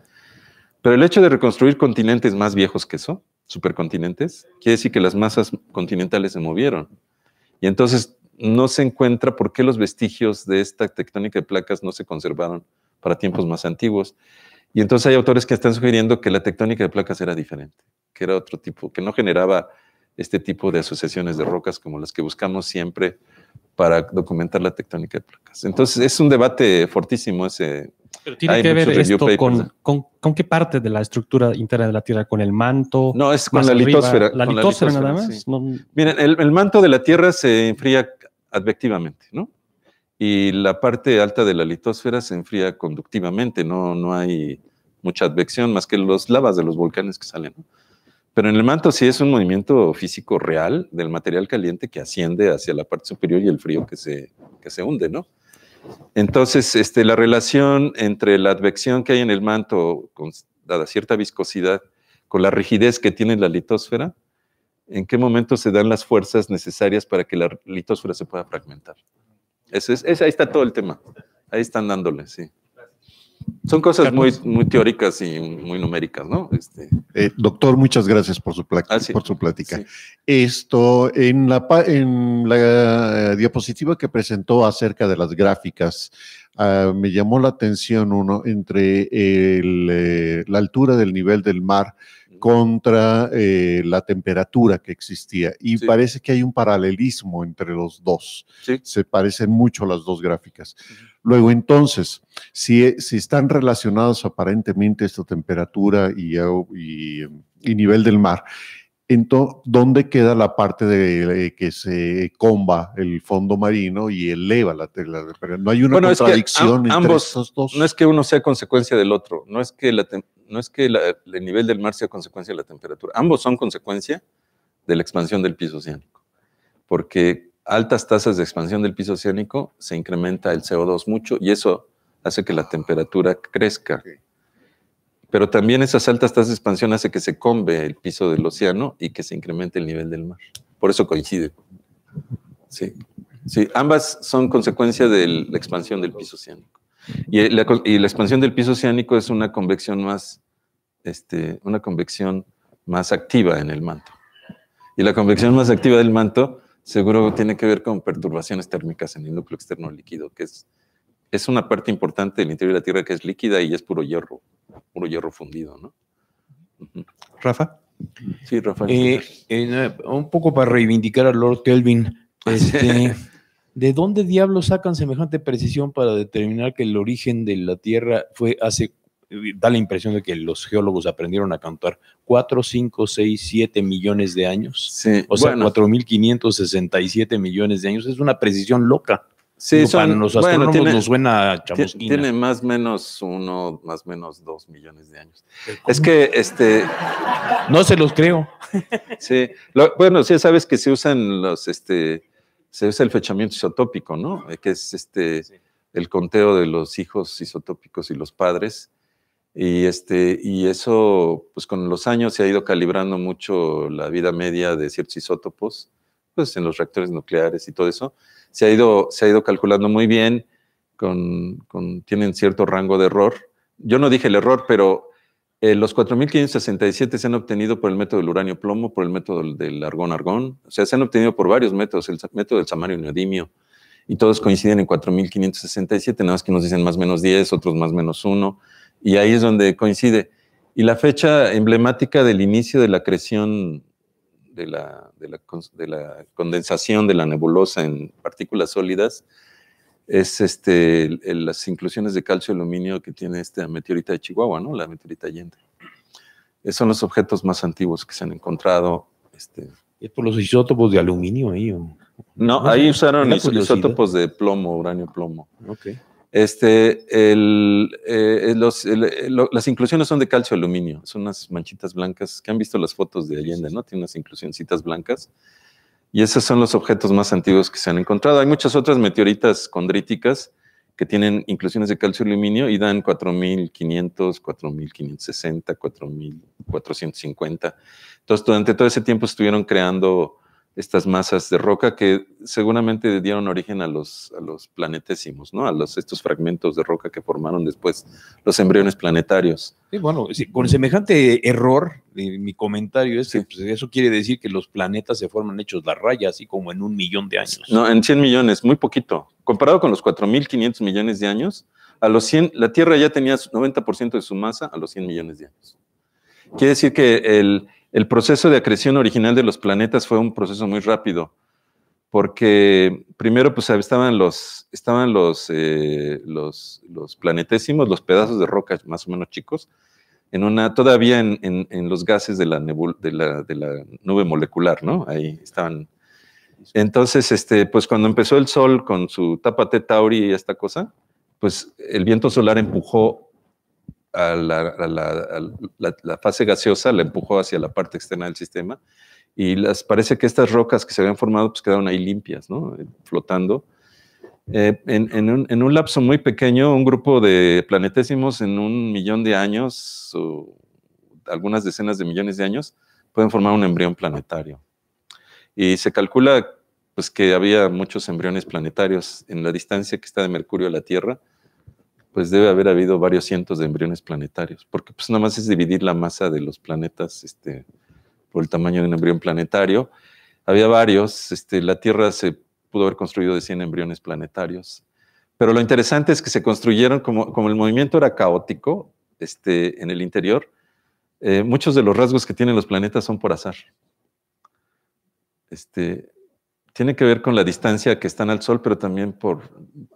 Speaker 2: Pero el hecho de reconstruir continentes más viejos que eso, supercontinentes, quiere decir que las masas continentales se movieron. Y entonces no se encuentra por qué los vestigios de esta tectónica de placas no se conservaron para tiempos más antiguos. Y entonces hay autores que están sugiriendo que la tectónica de placas era diferente, que era otro tipo, que no generaba este tipo de asociaciones de rocas como las que buscamos siempre para documentar la tectónica de placas. Entonces, es un debate fortísimo ese. Pero tiene que ver esto
Speaker 3: con, qué parte de la estructura interna de la Tierra, con el manto. No, es con la litosfera. La litosfera, nada más.
Speaker 2: Miren, el, manto de la Tierra se enfría advectivamente, ¿no? Y la parte alta de la litosfera se enfría conductivamente, no, no hay mucha advección más que los lavas de los volcanes que salen. ¿no? Pero en el manto sí es un movimiento físico real del material caliente que asciende hacia la parte superior y el frío que se, se hunde, ¿no? Entonces, este, la relación entre la advección que hay en el manto, con, dada cierta viscosidad, con la rigidez que tiene la litosfera, ¿en qué momento se dan las fuerzas necesarias para que la litosfera se pueda fragmentar? Eso ahí está todo el tema. Ahí están dándole, sí. Son cosas muy, teóricas y muy numéricas, ¿no? Este,
Speaker 4: eh, doctor, muchas gracias por su, ah, plática. Esto, en la, en la eh, diapositiva que presentó acerca de las gráficas, ah, me llamó la atención uno entre eh, la altura del nivel del mar contra la temperatura que existía. Y parece que hay un paralelismo entre los dos. Se parecen mucho las dos gráficas. Luego entonces, e, si, están relacionados aparentemente esta temperatura eh, y, nivel del mar, entonces, ¿dónde queda la parte de, eh, que se comba el fondo marino y eleva la, temperatura? No hay una contradicción ambos, entre
Speaker 2: dos. No es que uno sea consecuencia del otro, no es que, el nivel del mar sea consecuencia de la temperatura. Ambos son consecuencia de la expansión del piso oceánico. Porque altas tasas de expansión del piso oceánico, se incrementa el CO2 mucho y eso hace que la temperatura crezca. Pero también esas altas tasas de expansión hace que se combe el piso del océano y que se incremente el nivel del mar. Por eso coincide. Sí, ambas son consecuencia de la expansión del piso oceánico. Y la, expansión del piso oceánico es una convección más, este, una convección más activa en el manto. Y la convección más activa del manto seguro tiene que ver con perturbaciones térmicas en el núcleo externo líquido, que es, es una parte importante del interior de la Tierra que es líquida y es puro hierro, puro hierro fundido, ¿no? Rafa. Sí, Rafa. Eh, eh, un poco para reivindicar a Lord Kelvin, este, ¿de dónde diablos sacan semejante precisión para determinar que el origen de la Tierra fue hace da la impresión de que los geólogos aprendieron a cantar 4, 5, 6, 7 millones de años. o sea,
Speaker 3: 4.567
Speaker 2: millones de años. Es una precisión loca. Sí, para los astrónomos tiene, nos suena chamusquina. Tiene más o menos uno, más o menos dos millones de años. Es que este. No se los creo. Sí. bueno, sí, sabes que se usan los este. Se usa el fechamiento isotópico, ¿no? Eh, que es este. el conteo de los hijos isotópicos y los padres y, este, y eso, pues con los años se ha ido calibrando mucho la vida media de ciertos isótopos, pues en los reactores nucleares y todo eso. Se ha ido, se ha ido calculando muy bien, con, tienen cierto rango de error. Yo no dije el error, pero eh, los 4.567 se han obtenido por el método del uranio-plomo, por el método del argón-argón, o sea, se han obtenido por varios métodos, el método del samario-neodimio, y todos coinciden en 4.567, nada más que nos dicen más menos 10, otros más menos 1 y ahí es donde coincide. Y la fecha emblemática del inicio de la creación de la, de la, condensación de la nebulosa en partículas sólidas es este, las inclusiones de calcio y aluminio que tiene esta meteorita de Chihuahua, ¿no? la meteorita Allende. Esos son los objetos más antiguos que se han encontrado. Este. Es por los isótopos de aluminio ahí. No, ahí usaron isótopos de plomo, uranio plomo. Okay. Este, eh, eh, eh, las inclusiones son de calcio aluminio, son unas manchitas blancas que han visto las fotos de Allende, ¿no? Tiene unas inclusioncitas blancas. Y esos son los objetos más antiguos que se han encontrado. Hay muchas otras meteoritas condríticas que tienen inclusiones de calcio aluminio y dan 4500, 4560, 4450. Entonces, durante todo ese tiempo estuvieron creando estas masas de roca que seguramente dieron origen a los, a los planetésimos, ¿no? A los, estos fragmentos de roca que formaron después los embriones planetarios. Sí, bueno, con semejante error, de eh, mi comentario es que pues, eso quiere decir que los planetas se forman hechos la raya, así como en un millón de años. No, en 100 millones, muy poquito. Comparado con los 4.500 millones de años, a los 100, la Tierra ya tenía 90% de su masa a los 100 millones de años. Quiere decir que el el proceso de acreción original de los planetas fue un proceso muy rápido, porque primero pues estaban los, estaban los, eh, los, planetésimos, los pedazos de roca más o menos chicos, todavía en, los gases de la, de, la, nube molecular, ¿no? Ahí estaban. Entonces, este, pues cuando empezó el Sol con su tapa Tauri y esta cosa, pues el viento solar empujó a la, fase gaseosa, la empujó hacia la parte externa del sistema y parece que estas rocas que se habían formado pues quedaron ahí limpias, eh, flotando. Eh, en, un, lapso muy pequeño, un grupo de planetésimos en un millón de años, o algunas decenas de millones de años, pueden formar un embrión planetario. Y se calcula pues, que había muchos embriones planetarios en la distancia que está de Mercurio a la Tierra, pues debe haber habido varios cientos de embriones planetarios, porque pues nada más es dividir la masa de los planetas este, por el tamaño de un embrión planetario. Había varios, este, la Tierra se pudo haber construido de 100 embriones planetarios, pero lo interesante es que se construyeron, como, como el movimiento era caótico este, en el interior, eh, muchos de los rasgos que tienen los planetas son por azar. Este, tiene que ver con la distancia que están al Sol, pero también por,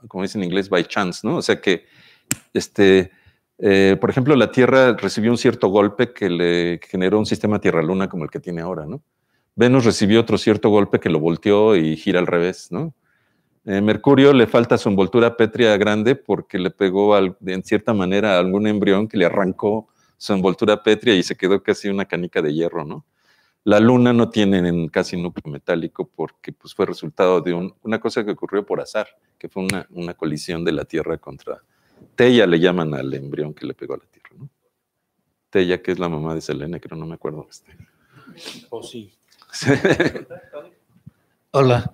Speaker 2: como dicen en inglés, by chance, ¿no? O sea que este, eh, por ejemplo, la Tierra recibió un cierto golpe que le generó un sistema Tierra-Luna como el que tiene ahora, ¿no? Venus recibió otro cierto golpe que lo volteó y gira al revés, ¿no? Eh, Mercurio le falta su envoltura pétrea grande porque le pegó en cierta manera a algún embrión que le arrancó su envoltura pétrea y se quedó casi una canica de hierro, ¿no? La Luna no tiene casi núcleo metálico porque pues, fue resultado de una cosa que ocurrió por azar, que fue una colisión de la Tierra contra, Tella le llaman al embrión que le pegó a la Tierra, ¿no? Tella, que es la mamá de Selene, creo, no me acuerdo. Este. O oh, sí. Hola.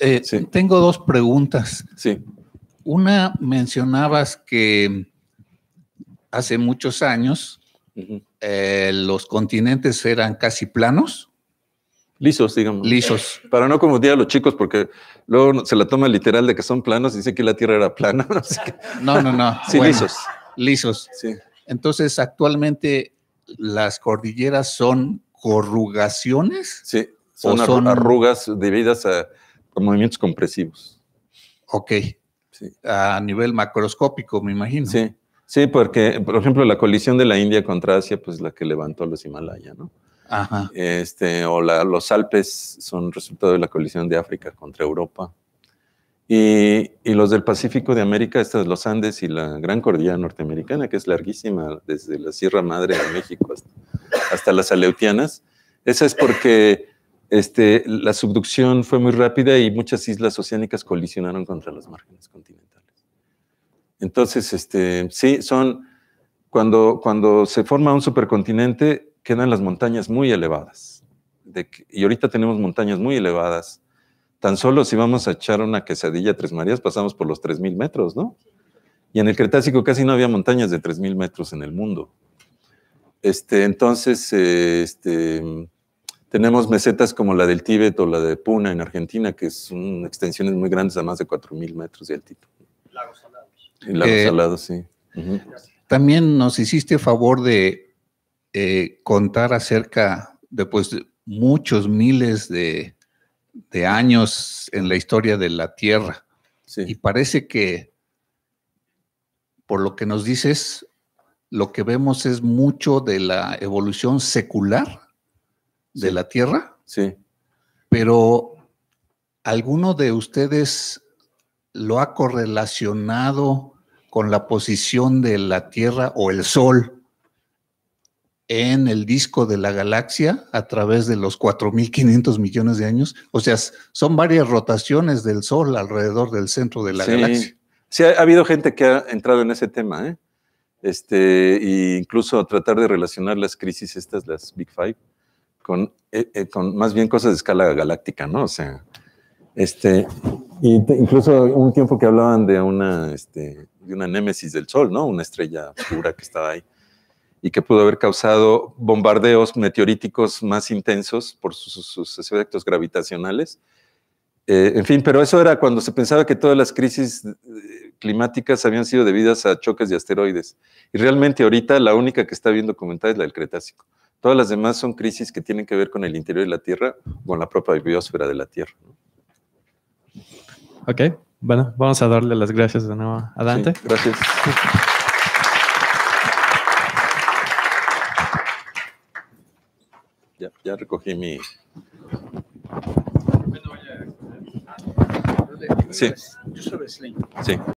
Speaker 4: Eh, tengo dos preguntas. Sí. Una, mencionabas que hace muchos años eh, los continentes eran casi planos
Speaker 2: lisos, digamos. Lisos. Para no confundir a los chicos, porque luego se la toma literal de que son planos y dice que la Tierra era plana. No, no,
Speaker 4: no, Sí, lisos. Lisos. Sí. Entonces, actualmente las cordilleras son corrugaciones.
Speaker 2: Sí, son, son... arrugas debidas a, movimientos compresivos. Ok. Sí. A nivel macroscópico, me imagino. Sí. Sí, porque, por ejemplo, la colisión de la India contra Asia, pues la que levantó los Himalaya, ¿no? Este, o los Alpes son resultado de la colisión de África contra Europa. Y, los del Pacífico de América, estos los Andes y la Gran Cordillera Norteamericana, que es larguísima, desde la Sierra Madre de México hasta, las Aleutianas. Esa es porque este, la subducción fue muy rápida y muchas islas oceánicas colisionaron contra los márgenes continentales. Entonces, este, sí, son cuando, cuando se forma un supercontinente, quedan las montañas muy elevadas. De y ahorita tenemos montañas muy elevadas. Tan solo si vamos a echar una quesadilla a Tres Marías, pasamos por los 3.000 metros, ¿no? Y en el Cretácico casi no había montañas de 3.000 metros en el mundo. Este, entonces, eh, este, tenemos mesetas como la del Tíbet o la de Puna en Argentina, que son extensiones muy grandes a más de 4.000 metros de altitud.
Speaker 4: Lagos salados.
Speaker 2: Lagos eh, salados, sí.
Speaker 4: También nos hiciste favor de eh, contar acerca de pues, muchos miles de, años en la historia de la Tierra. Y parece que, por lo que nos dices, lo que vemos es mucho de la evolución secular de la Tierra. Sí. Pero, ¿alguno de ustedes lo ha correlacionado con la posición de la Tierra o el Sol en el disco de la galaxia a través de los 4.500 millones de años. O sea, son varias rotaciones del Sol alrededor del centro de la galaxia.
Speaker 2: Sí, ha, habido gente que ha entrado en ese tema, ¿eh? este, e incluso tratar de relacionar las crisis estas, las Big Five, con, eh, eh, con más bien cosas de escala galáctica, ¿no? O sea, este, incluso un tiempo que hablaban de una, este, de una némesis del Sol, ¿no? Una estrella pura que estaba ahí y que pudo haber causado bombardeos meteoríticos más intensos por sus, efectos gravitacionales. Eh, en fin, pero eso era cuando se pensaba que todas las crisis eh, climáticas habían sido debidas a choques de asteroides. Y realmente ahorita la única que está bien documentada es la del Cretácico. Todas las demás son crisis que tienen que ver con el interior de la Tierra, con la propia biosfera de la Tierra.
Speaker 3: Ok, bueno, vamos a darle las gracias de nuevo a Dante.
Speaker 2: gracias. ya, recogí mi. Sí. Sí.